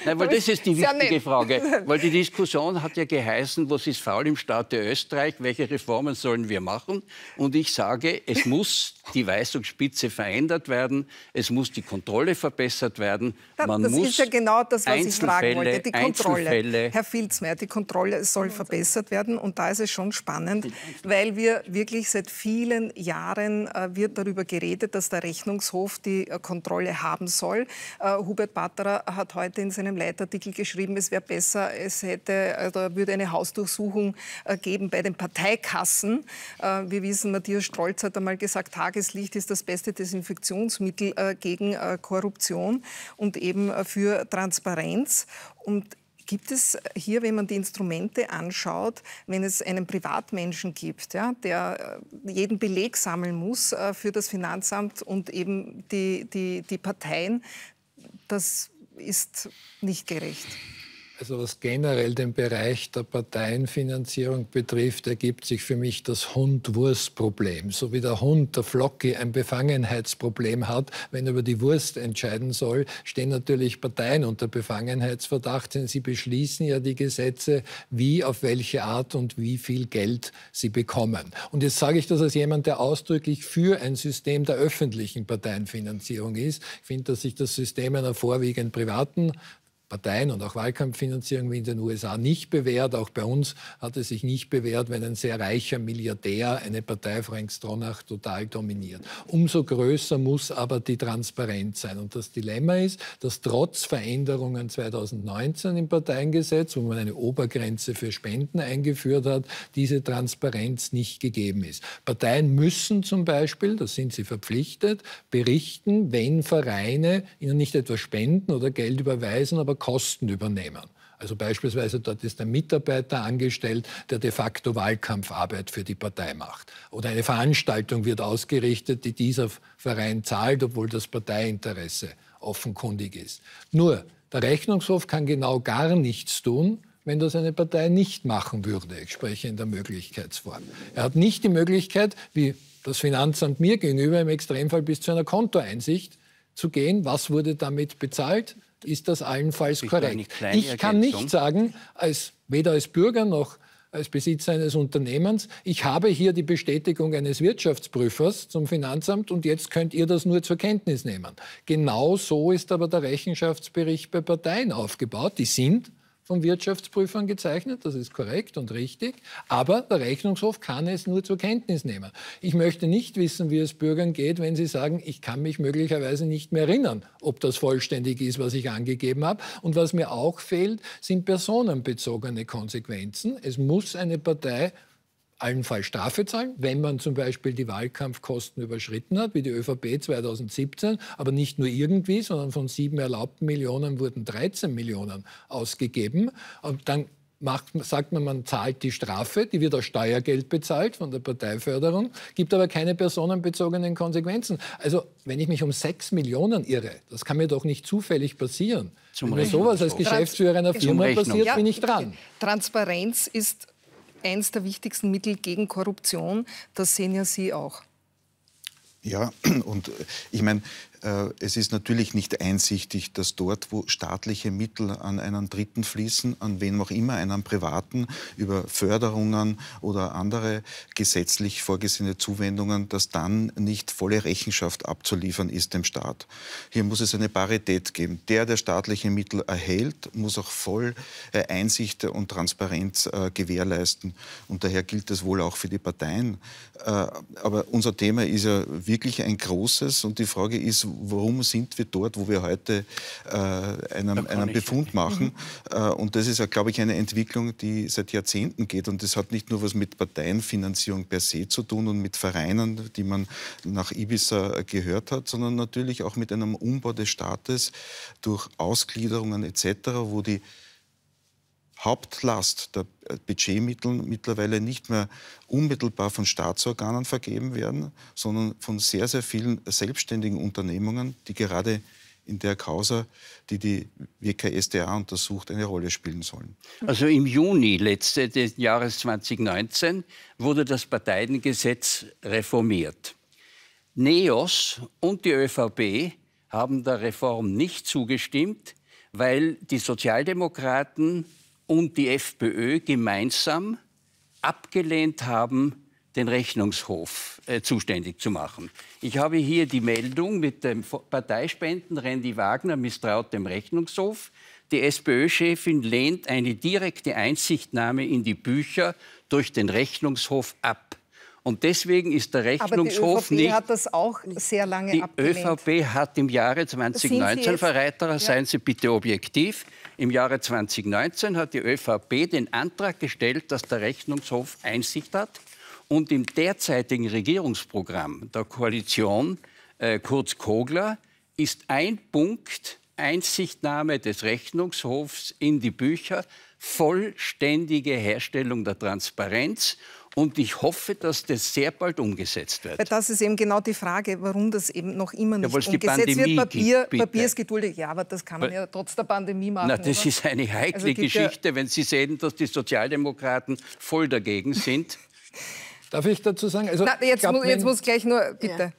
Nein, weil das ist die wichtige Frage. Weil die Diskussion hat ja geheißen, was ist faul im Staate Österreich, welche Reformen sollen wir machen? Und ich sage, es muss die Weisungsspitze verändert werden, es muss die Kontrolle verbessert werden. Man das muss ist ja genau das, was ich fragen wollte. Die Kontrolle. Herr Filzmeier, die Kontrolle soll verbessert werden. Und da ist es schon spannend, weil wir wirklich seit vielen Jahren äh, wird darüber geredet, dass der Rechnungshof die äh, Kontrolle haben soll. Uh, Hubert Batterer hat heute in seinem Leitartikel geschrieben, es wäre besser, es hätte, äh, da würde eine Hausdurchsuchung uh, geben bei den Parteikassen. wir wissen, Matthias Strolz hat einmal gesagt, Tageslicht ist das beste Desinfektionsmittel gegen Korruption und eben für Transparenz. Und Gibt es hier, wenn man die Instrumente anschaut, wenn es einen Privatmenschen gibt, ja, der äh, jeden Beleg sammeln muss äh, für das Finanzamt und eben die, die, die Parteien, das ist nicht gerecht. Also was generell den Bereich der Parteienfinanzierung betrifft, ergibt sich für mich das Hund-Wurst-Problem. So wie der Hund, der Flocki, ein Befangenheitsproblem hat, wenn er über die Wurst entscheiden soll, stehen natürlich Parteien unter Befangenheitsverdacht, denn sie beschließen ja die Gesetze, wie, auf welche Art und wie viel Geld sie bekommen. Und jetzt sage ich das als jemand, der ausdrücklich für ein System der öffentlichen Parteienfinanzierung ist. Ich finde, dass sich das System einer vorwiegend privaten Parteien und auch Wahlkampffinanzierung wie in den USA nicht bewährt. Auch bei uns hat es sich nicht bewährt, wenn ein sehr reicher Milliardär eine Partei Frank Stronach total dominiert. Umso größer muss aber die Transparenz sein. Und das Dilemma ist, dass trotz Veränderungen 2019 im Parteiengesetz, wo man eine Obergrenze für Spenden eingeführt hat, diese Transparenz nicht gegeben ist. Parteien müssen zum Beispiel, das sind sie verpflichtet, berichten, wenn Vereine ihnen nicht etwas spenden oder Geld überweisen, aber Kosten übernehmen. Also beispielsweise dort ist ein Mitarbeiter angestellt, der de facto Wahlkampfarbeit für die Partei macht. Oder eine Veranstaltung wird ausgerichtet, die dieser Verein zahlt, obwohl das Parteiinteresse offenkundig ist. Nur, der Rechnungshof kann genau gar nichts tun, wenn das eine Partei nicht machen würde. Ich spreche in der Möglichkeitsform. Er hat nicht die Möglichkeit, wie das Finanzamt mir gegenüber im Extremfall bis zu einer Kontoeinsicht zu gehen. Was wurde damit bezahlt? ist das allenfalls ich korrekt. Ich kann nicht sagen, als, weder als Bürger noch als Besitzer eines Unternehmens, ich habe hier die Bestätigung eines Wirtschaftsprüfers zum Finanzamt und jetzt könnt ihr das nur zur Kenntnis nehmen. Genau so ist aber der Rechenschaftsbericht bei Parteien aufgebaut. Die sind von Wirtschaftsprüfern gezeichnet, das ist korrekt und richtig, aber der Rechnungshof kann es nur zur Kenntnis nehmen. Ich möchte nicht wissen, wie es Bürgern geht, wenn sie sagen, ich kann mich möglicherweise nicht mehr erinnern, ob das vollständig ist, was ich angegeben habe. Und was mir auch fehlt, sind personenbezogene Konsequenzen. Es muss eine Partei allenfalls Strafe zahlen, wenn man zum Beispiel die Wahlkampfkosten überschritten hat, wie die ÖVP 2017, aber nicht nur irgendwie, sondern von sieben erlaubten Millionen wurden 13 Millionen ausgegeben. Und dann Macht, sagt man, man zahlt die Strafe, die wird aus Steuergeld bezahlt von der Parteiförderung, gibt aber keine personenbezogenen Konsequenzen. Also wenn ich mich um sechs Millionen irre, das kann mir doch nicht zufällig passieren. Zum wenn mir sowas als Geschäftsführer einer Firma passiert, ja, bin ich dran. Transparenz ist eins der wichtigsten Mittel gegen Korruption. Das sehen ja Sie auch. Ja, und äh, ich meine, äh, es ist natürlich nicht einsichtig, dass dort, wo staatliche Mittel an einen Dritten fließen, an wen auch immer, einen Privaten, über Förderungen oder andere gesetzlich vorgesehene Zuwendungen, dass dann nicht volle Rechenschaft abzuliefern ist dem Staat. Hier muss es eine Parität geben. Der, der staatliche Mittel erhält, muss auch voll äh, Einsicht und Transparenz äh, gewährleisten. Und daher gilt das wohl auch für die Parteien. Aber unser Thema ist ja wirklich ein großes und die Frage ist, warum sind wir dort, wo wir heute äh, einen, einen Befund machen. Mhm. Äh, und das ist, glaube ich, eine Entwicklung, die seit Jahrzehnten geht. Und das hat nicht nur was mit Parteienfinanzierung per se zu tun und mit Vereinen, die man nach Ibiza gehört hat, sondern natürlich auch mit einem Umbau des Staates durch Ausgliederungen etc., wo die Hauptlast der äh, Budgetmittel mittlerweile nicht mehr unmittelbar von Staatsorganen vergeben werden, sondern von sehr, sehr vielen selbstständigen Unternehmungen, die gerade in der Causa, die die WKSDA untersucht, eine Rolle spielen sollen. Also im Juni letzten Jahres 2019 wurde das Parteiengesetz reformiert. NEOS und die ÖVP haben der Reform nicht zugestimmt, weil die Sozialdemokraten und die FPÖ gemeinsam abgelehnt haben, den Rechnungshof äh, zuständig zu machen. Ich habe hier die Meldung mit dem Parteispenden Randy Wagner misstraut dem Rechnungshof. Die SPÖ-Chefin lehnt eine direkte Einsichtnahme in die Bücher durch den Rechnungshof ab. Und deswegen ist der Rechnungshof nicht. die ÖVP hat das auch sehr lange die abgelehnt. ÖVP hat im Jahre 2019, Verreiterer, ja. seien Sie bitte objektiv, im Jahre 2019 hat die ÖVP den Antrag gestellt, dass der Rechnungshof Einsicht hat und im derzeitigen Regierungsprogramm der Koalition äh, Kurz Kogler ist ein Punkt Einsichtnahme des Rechnungshofs in die Bücher, vollständige Herstellung der Transparenz und ich hoffe, dass das sehr bald umgesetzt wird. Das ist eben genau die Frage, warum das eben noch immer nicht ja, umgesetzt Pandemie wird. Papier, gibt, Papier ist geduldig. Ja, aber das kann man ja trotz der Pandemie machen. Na, das oder? ist eine heikle also Geschichte, wenn Sie sehen, dass die Sozialdemokraten voll dagegen sind. Darf ich dazu sagen? Also, Na, jetzt, mu jetzt muss gleich nur, bitte.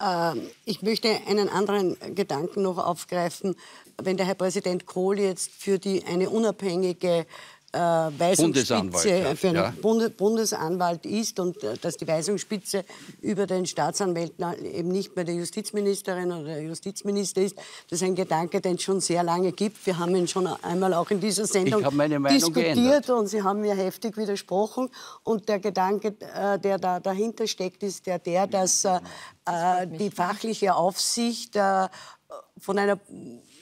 Ja. Ähm, ich möchte einen anderen Gedanken noch aufgreifen. Wenn der Herr Präsident Kohl jetzt für die, eine unabhängige äh, Weisungsspitze für einen ja. Bund Bundesanwalt ist und äh, dass die Weisungsspitze über den Staatsanwälten eben nicht mehr der Justizministerin oder der Justizminister ist, das ist ein Gedanke, den es schon sehr lange gibt. Wir haben ihn schon einmal auch in dieser Sendung diskutiert geändert. und Sie haben mir heftig widersprochen. Und der Gedanke, äh, der da dahinter steckt, ist der, der dass äh, das die fachliche Aufsicht von einer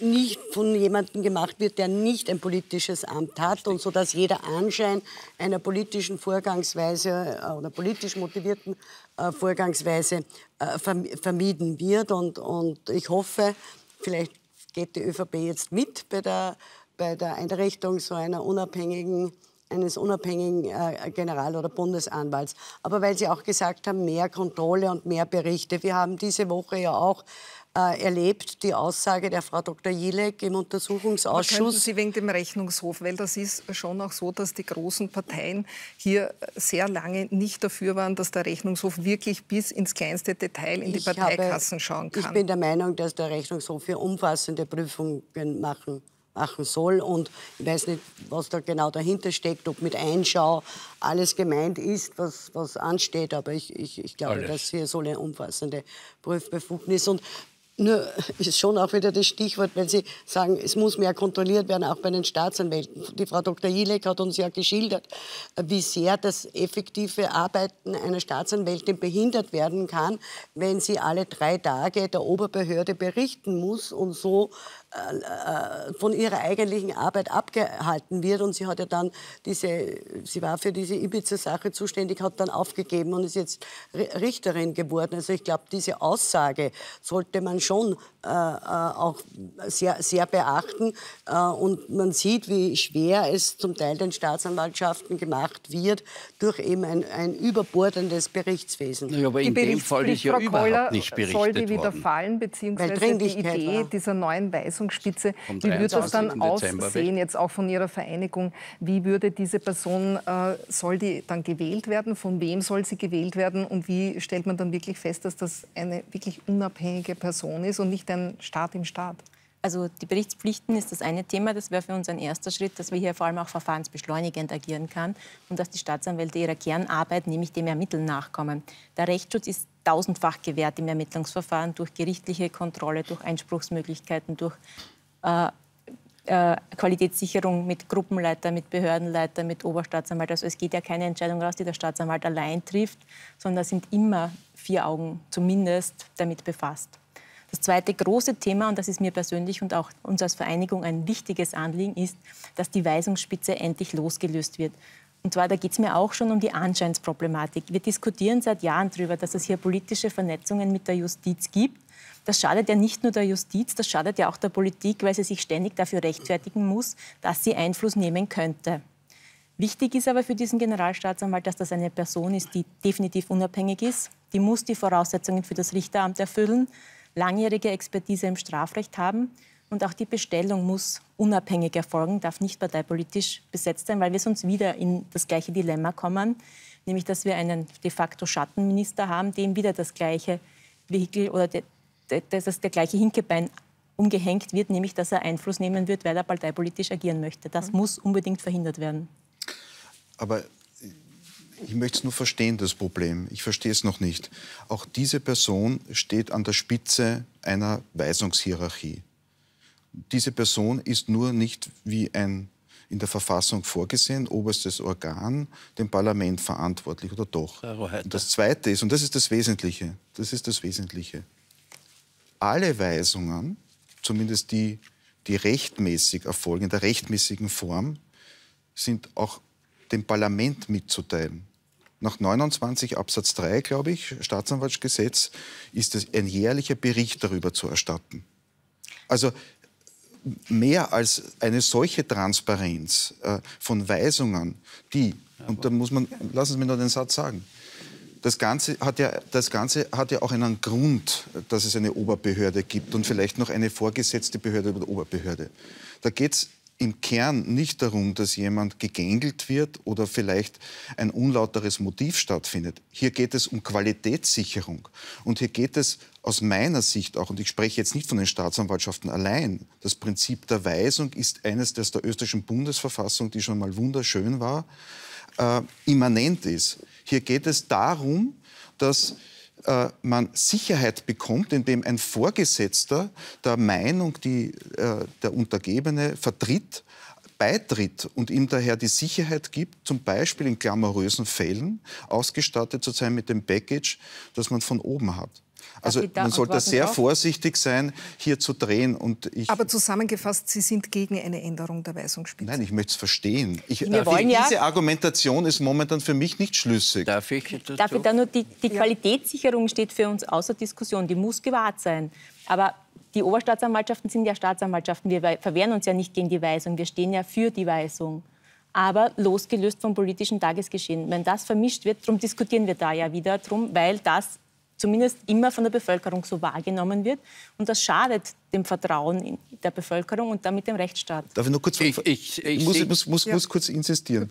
nicht von jemandem gemacht wird, der nicht ein politisches Amt hat und so dass jeder Anschein einer politischen Vorgangsweise oder äh, politisch motivierten äh, Vorgangsweise äh, vermieden wird. Und, und ich hoffe, vielleicht geht die ÖVP jetzt mit bei der, bei der Einrichtung so einer unabhängigen eines unabhängigen General- oder Bundesanwalts. Aber weil Sie auch gesagt haben, mehr Kontrolle und mehr Berichte. Wir haben diese Woche ja auch äh, erlebt, die Aussage der Frau Dr. Jilek im Untersuchungsausschuss. Aber Sie wegen dem Rechnungshof, weil das ist schon auch so, dass die großen Parteien hier sehr lange nicht dafür waren, dass der Rechnungshof wirklich bis ins kleinste Detail in die ich Parteikassen habe, schauen kann. Ich bin der Meinung, dass der Rechnungshof hier umfassende Prüfungen machen machen soll. Und ich weiß nicht, was da genau dahinter steckt, ob mit Einschau alles gemeint ist, was, was ansteht. Aber ich, ich, ich glaube, alles. dass hier so eine umfassende Prüfbefugnis. Und nur ist schon auch wieder das Stichwort, wenn Sie sagen, es muss mehr kontrolliert werden, auch bei den Staatsanwälten. Die Frau Dr. Jilek hat uns ja geschildert, wie sehr das effektive Arbeiten einer Staatsanwältin behindert werden kann, wenn sie alle drei Tage der Oberbehörde berichten muss und so äh, äh, von ihrer eigentlichen Arbeit abgehalten wird. Und sie hat ja dann diese, sie war für diese Ibiza-Sache zuständig, hat dann aufgegeben und ist jetzt Richterin geworden. Also ich glaube, diese Aussage sollte man schon äh, äh, auch sehr, sehr beachten. Äh, und man sieht, wie schwer es zum Teil den Staatsanwaltschaften gemacht wird durch eben ein, ein überbordendes Berichtswesen. Ja, aber in dem Fall ist ja Frau überhaupt nicht berichtet soll die wieder fallen, beziehungsweise die Idee war. dieser neuen Weise Verfassungsspitze. Vom wie würde das dann aussehen, jetzt auch von Ihrer Vereinigung? Wie würde diese Person, äh, soll die dann gewählt werden? Von wem soll sie gewählt werden? Und wie stellt man dann wirklich fest, dass das eine wirklich unabhängige Person ist und nicht ein Staat im Staat? Also die Berichtspflichten ist das eine Thema, das wäre für uns ein erster Schritt, dass wir hier vor allem auch verfahrensbeschleunigend agieren kann und dass die Staatsanwälte ihrer Kernarbeit, nämlich dem Ermitteln, nachkommen. Der Rechtsschutz ist tausendfach gewährt im Ermittlungsverfahren durch gerichtliche Kontrolle, durch Einspruchsmöglichkeiten, durch äh, äh, Qualitätssicherung mit Gruppenleiter, mit Behördenleiter, mit Oberstaatsanwalt. Also es geht ja keine Entscheidung raus, die der Staatsanwalt allein trifft, sondern da sind immer vier Augen zumindest damit befasst. Das zweite große Thema, und das ist mir persönlich und auch uns als Vereinigung ein wichtiges Anliegen, ist, dass die Weisungsspitze endlich losgelöst wird. Und zwar, da geht es mir auch schon um die Anscheinsproblematik. Wir diskutieren seit Jahren darüber, dass es hier politische Vernetzungen mit der Justiz gibt. Das schadet ja nicht nur der Justiz, das schadet ja auch der Politik, weil sie sich ständig dafür rechtfertigen muss, dass sie Einfluss nehmen könnte. Wichtig ist aber für diesen Generalstaatsanwalt, dass das eine Person ist, die definitiv unabhängig ist. Die muss die Voraussetzungen für das Richteramt erfüllen, langjährige Expertise im Strafrecht haben und auch die Bestellung muss unabhängig erfolgen, darf nicht parteipolitisch besetzt sein, weil wir sonst wieder in das gleiche Dilemma kommen, nämlich dass wir einen de facto Schattenminister haben, dem wieder das gleiche Vehikel oder de, de, das, der gleiche Hinkebein umgehängt wird, nämlich dass er Einfluss nehmen wird, weil er parteipolitisch agieren möchte. Das mhm. muss unbedingt verhindert werden. Aber ich möchte es nur verstehen, das Problem. Ich verstehe es noch nicht. Auch diese Person steht an der Spitze einer Weisungshierarchie diese Person ist nur nicht wie ein in der Verfassung vorgesehen, oberstes Organ, dem Parlament verantwortlich oder doch. Und das Zweite ist, und das ist das Wesentliche, das ist das Wesentliche, alle Weisungen, zumindest die, die rechtmäßig erfolgen, in der rechtmäßigen Form, sind auch dem Parlament mitzuteilen. Nach 29 Absatz 3, glaube ich, Staatsanwaltsgesetz, ist es ein jährlicher Bericht darüber zu erstatten. Also mehr als eine solche Transparenz äh, von Weisungen, die, und da muss man, lassen Sie mir noch den Satz sagen, das Ganze, hat ja, das Ganze hat ja auch einen Grund, dass es eine Oberbehörde gibt und vielleicht noch eine vorgesetzte Behörde oder Oberbehörde. Da geht es im Kern nicht darum, dass jemand gegängelt wird oder vielleicht ein unlauteres Motiv stattfindet. Hier geht es um Qualitätssicherung. Und hier geht es aus meiner Sicht auch, und ich spreche jetzt nicht von den Staatsanwaltschaften allein, das Prinzip der Weisung ist eines, das der österreichischen Bundesverfassung, die schon mal wunderschön war, äh, immanent ist. Hier geht es darum, dass äh, man Sicherheit bekommt, indem ein Vorgesetzter der Meinung, die äh, der Untergebene vertritt, beitritt und ihm daher die Sicherheit gibt, zum Beispiel in glamourösen Fällen ausgestattet zu sein mit dem Package, das man von oben hat. Also man sollte sehr vorsichtig sein, hier zu drehen. Und ich Aber zusammengefasst, Sie sind gegen eine Änderung der Weisungsspitze. Nein, ich möchte es verstehen. Ich, Wir äh, wollen diese ja. Argumentation ist momentan für mich nicht schlüssig. Darf ich, dazu? Darf ich da nur, die, die Qualitätssicherung steht für uns außer Diskussion. Die muss gewahrt sein. Aber die Oberstaatsanwaltschaften sind ja Staatsanwaltschaften. Wir verwehren uns ja nicht gegen die Weisung. Wir stehen ja für die Weisung. Aber losgelöst vom politischen Tagesgeschehen. Wenn das vermischt wird, darum diskutieren wir da ja wieder drum, weil das zumindest immer von der Bevölkerung so wahrgenommen wird. Und das schadet dem Vertrauen der Bevölkerung und damit dem Rechtsstaat. Darf ich nur kurz, ich, ich, ich muss, muss, muss, ja. muss kurz insistieren.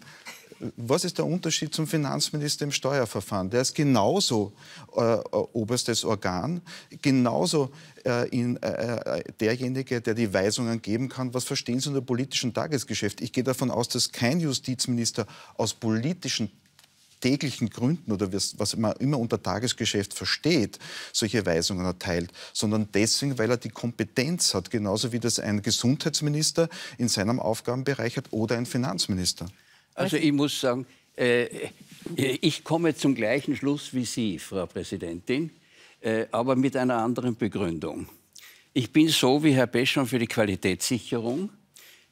Was ist der Unterschied zum Finanzminister im Steuerverfahren? Der ist genauso äh, äh oberstes Organ, genauso äh, in, äh, äh, derjenige, der die Weisungen geben kann, was verstehen Sie unter politischem Tagesgeschäft. Ich gehe davon aus, dass kein Justizminister aus politischen täglichen Gründen oder was man immer unter Tagesgeschäft versteht, solche Weisungen erteilt, sondern deswegen, weil er die Kompetenz hat, genauso wie das ein Gesundheitsminister in seinem Aufgabenbereich hat oder ein Finanzminister. Also ich muss sagen, äh, ich komme zum gleichen Schluss wie Sie, Frau Präsidentin, äh, aber mit einer anderen Begründung. Ich bin so wie Herr Besch für die Qualitätssicherung.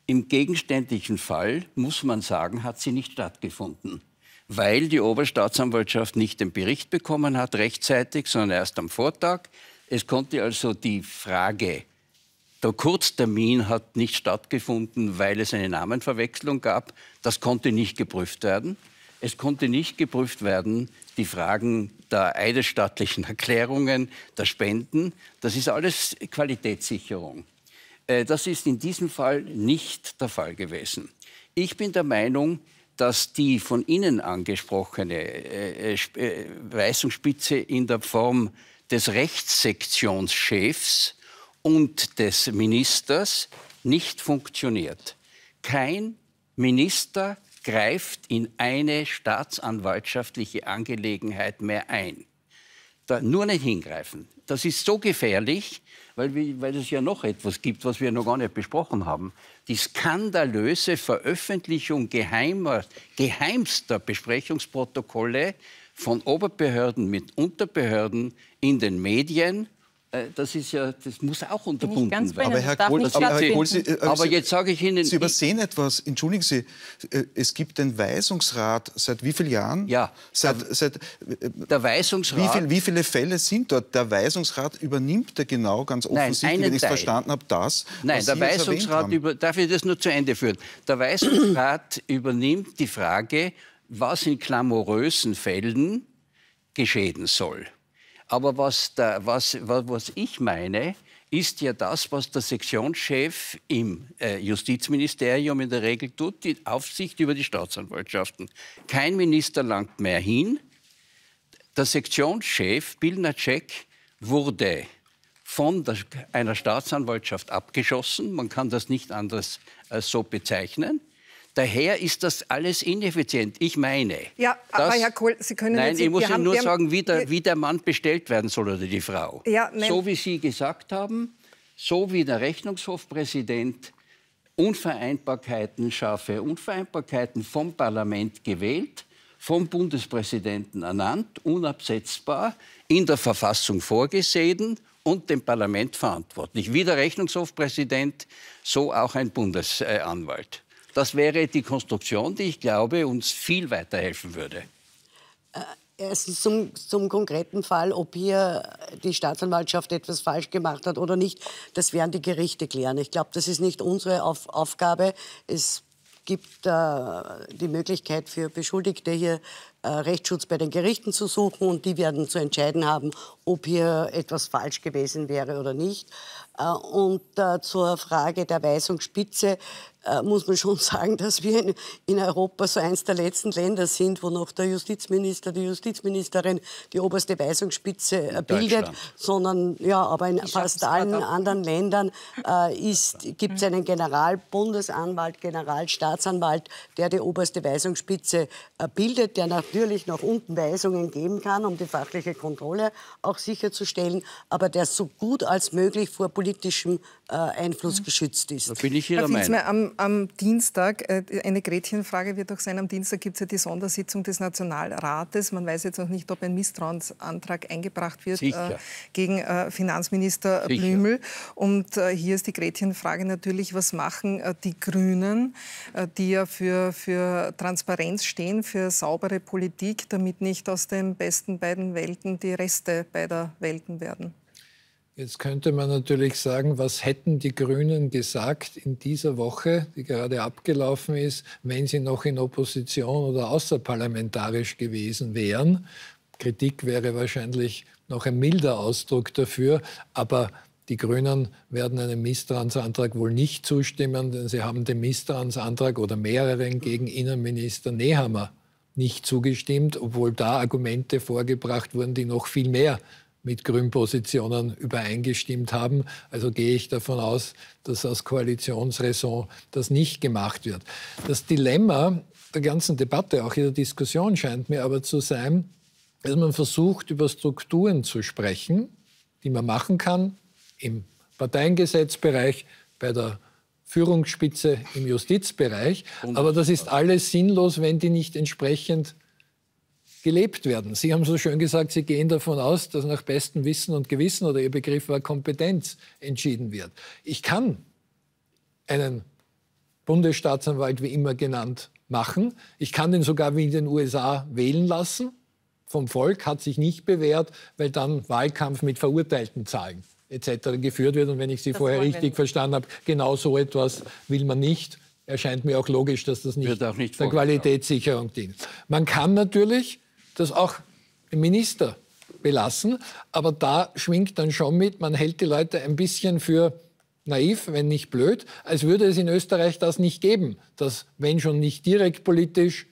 Im gegenständlichen Fall muss man sagen, hat sie nicht stattgefunden weil die Oberstaatsanwaltschaft nicht den Bericht bekommen hat rechtzeitig, sondern erst am Vortag. Es konnte also die Frage, der Kurztermin hat nicht stattgefunden, weil es eine Namenverwechslung gab, das konnte nicht geprüft werden. Es konnte nicht geprüft werden, die Fragen der eidesstattlichen Erklärungen, der Spenden. Das ist alles Qualitätssicherung. Äh, das ist in diesem Fall nicht der Fall gewesen. Ich bin der Meinung, dass die von Ihnen angesprochene äh, äh, äh, Weisungsspitze in der Form des Rechtssektionschefs und des Ministers nicht funktioniert. Kein Minister greift in eine staatsanwaltschaftliche Angelegenheit mehr ein. Da nur nicht hingreifen das ist so gefährlich, weil, weil es ja noch etwas gibt, was wir noch gar nicht besprochen haben. Die skandalöse Veröffentlichung geheimer, geheimster Besprechungsprotokolle von Oberbehörden mit Unterbehörden in den Medien äh, das ist ja, das muss auch unterbunden werden. Aber Herr Kohl, aber, Herr Kohl Sie, äh, aber jetzt sage ich Ihnen, Sie übersehen etwas. Entschuldigen Sie, äh, es gibt den Weisungsrat seit wie vielen Jahren? Ja. Seit, der, äh, seit, äh, der Weisungsrat. Wie, viel, wie, viele Fälle sind dort? Der Weisungsrat übernimmt ja genau, ganz offensichtlich, Nein, wenn ich es verstanden habe, das. Nein, was der Sie Weisungsrat über, darf ich das nur zu Ende führen? Der Weisungsrat übernimmt die Frage, was in klamorösen Fällen geschehen soll. Aber was, da, was, was ich meine, ist ja das, was der Sektionschef im äh, Justizministerium in der Regel tut, die Aufsicht über die Staatsanwaltschaften. Kein Minister langt mehr hin. Der Sektionschef Bilnacek wurde von der, einer Staatsanwaltschaft abgeschossen. Man kann das nicht anders äh, so bezeichnen. Daher ist das alles ineffizient. Ich meine. Ja, aber Herr Kohl, Sie können Nein, jetzt, ich muss Ihnen nur sagen, wie der, wie der, Mann bestellt werden soll oder die Frau. Ja, so wie Sie gesagt haben, so wie der Rechnungshofpräsident Unvereinbarkeiten, scharfe Unvereinbarkeiten vom Parlament gewählt, vom Bundespräsidenten ernannt, unabsetzbar, in der Verfassung vorgesehen und dem Parlament verantwortlich. Wie der Rechnungshofpräsident, so auch ein Bundesanwalt. Das wäre die Konstruktion, die ich glaube, uns viel weiterhelfen würde. Äh, Erstens zum, zum, konkreten Fall, ob hier die Staatsanwaltschaft etwas falsch gemacht hat oder nicht, das werden die Gerichte klären. Ich glaube, das ist nicht unsere Auf Aufgabe. Es gibt äh, die Möglichkeit für Beschuldigte hier äh, Rechtsschutz bei den Gerichten zu suchen und die werden zu entscheiden haben, ob hier etwas falsch gewesen wäre oder nicht. Äh, und äh, zur Frage der Weisungsspitze, äh, muss man schon sagen, dass wir in, in, Europa so eins der letzten Länder sind, wo noch der Justizminister, die Justizministerin die oberste Weisungsspitze äh, in bildet, sondern ja, aber in ich fast allen anderen Ländern äh, gibt es mhm. einen Generalbundesanwalt, Generalstaatsanwalt, der die oberste Weisungsspitze äh, bildet, der natürlich nach unten Weisungen geben kann, um die fachliche Kontrolle auch sicherzustellen, aber der so gut als möglich vor politischem äh, Einfluss geschützt ist. Da bin ich Ihrer Meinung. Am, am Dienstag, äh, eine Gretchenfrage wird auch sein, am Dienstag gibt es ja die Sondersitzung des Nationalrates. Man weiß jetzt noch nicht, ob ein Misstrauensantrag eingebracht wird äh, gegen äh, Finanzminister Sicher. Blümel. Und äh, hier ist die Gretchenfrage natürlich, was machen äh, die Grünen, die ja für, für Transparenz stehen, für saubere Politik, damit nicht aus den besten beiden Welten die Reste beider Welten werden? Jetzt könnte man natürlich sagen, was hätten die Grünen gesagt in dieser Woche, die gerade abgelaufen ist, wenn sie noch in Opposition oder außerparlamentarisch gewesen wären. Kritik wäre wahrscheinlich noch ein milder Ausdruck dafür, aber die Grünen werden einem Misstrauensantrag wohl nicht zustimmen, denn sie haben dem Misstrauensantrag oder mehreren gegen Innenminister Nehammer nicht zugestimmt, obwohl da Argumente vorgebracht wurden, die noch viel mehr mit Grünpositionen übereingestimmt haben. Also gehe ich davon aus, dass aus Koalitionsräson das nicht gemacht wird. Das Dilemma der ganzen Debatte, auch in der Diskussion scheint mir aber zu sein, dass man versucht, über Strukturen zu sprechen, die man machen kann im Parteiengesetzbereich, bei der Führungsspitze im Justizbereich. Aber das ist alles sinnlos, wenn die nicht entsprechend gelebt werden. Sie haben so schön gesagt, Sie gehen davon aus, dass nach bestem Wissen und Gewissen oder Ihr Begriff war Kompetenz entschieden wird. Ich kann einen Bundesstaatsanwalt, wie immer genannt, machen. Ich kann den sogar wie in den USA wählen lassen. Vom Volk hat sich nicht bewährt, weil dann Wahlkampf mit verurteilten Zahlen etc. geführt wird. Und wenn ich Sie das vorher richtig verstanden habe, genau so etwas will man nicht. Erscheint mir auch logisch, dass das nicht, nicht der Qualitätssicherung dient. Man kann natürlich das auch im Minister belassen. Aber da schwingt dann schon mit, man hält die Leute ein bisschen für naiv, wenn nicht blöd, als würde es in Österreich das nicht geben, dass wenn schon nicht direkt politisch,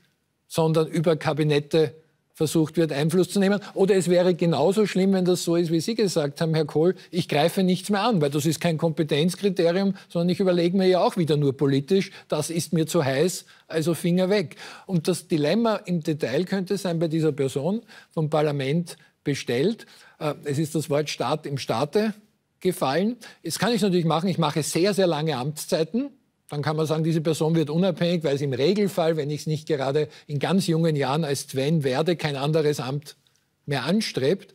sondern über Kabinette versucht wird, Einfluss zu nehmen. Oder es wäre genauso schlimm, wenn das so ist, wie Sie gesagt haben, Herr Kohl, ich greife nichts mehr an, weil das ist kein Kompetenzkriterium, sondern ich überlege mir ja auch wieder nur politisch, das ist mir zu heiß, also Finger weg. Und das Dilemma im Detail könnte sein bei dieser Person vom Parlament bestellt. Äh, es ist das Wort Staat im Staate gefallen. Das kann ich natürlich machen. Ich mache sehr, sehr lange Amtszeiten dann kann man sagen, diese Person wird unabhängig, weil sie im Regelfall, wenn ich es nicht gerade in ganz jungen Jahren als Sven werde, kein anderes Amt mehr anstrebt.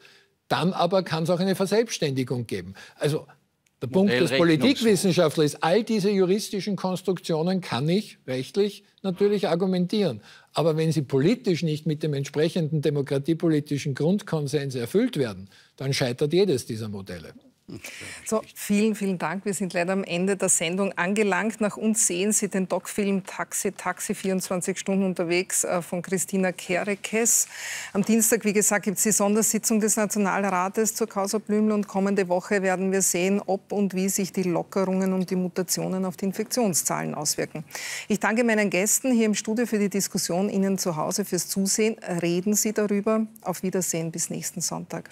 Dann aber kann es auch eine Verselbstständigung geben. Also der Punkt des Politikwissenschaftlers ist, all diese juristischen Konstruktionen kann ich rechtlich natürlich argumentieren. Aber wenn sie politisch nicht mit dem entsprechenden demokratiepolitischen Grundkonsens erfüllt werden, dann scheitert jedes dieser Modelle. So, vielen, vielen Dank. Wir sind leider am Ende der Sendung angelangt. Nach uns sehen Sie den Doc-Film Taxi, Taxi 24 Stunden unterwegs äh, von Christina Kerekes. Am Dienstag, wie gesagt, gibt es die Sondersitzung des Nationalrates zur Causa Blümel und kommende Woche werden wir sehen, ob und wie sich die Lockerungen und die Mutationen auf die Infektionszahlen auswirken. Ich danke meinen Gästen hier im Studio für die Diskussion, Ihnen zu Hause fürs Zusehen. Reden Sie darüber. Auf Wiedersehen bis nächsten Sonntag.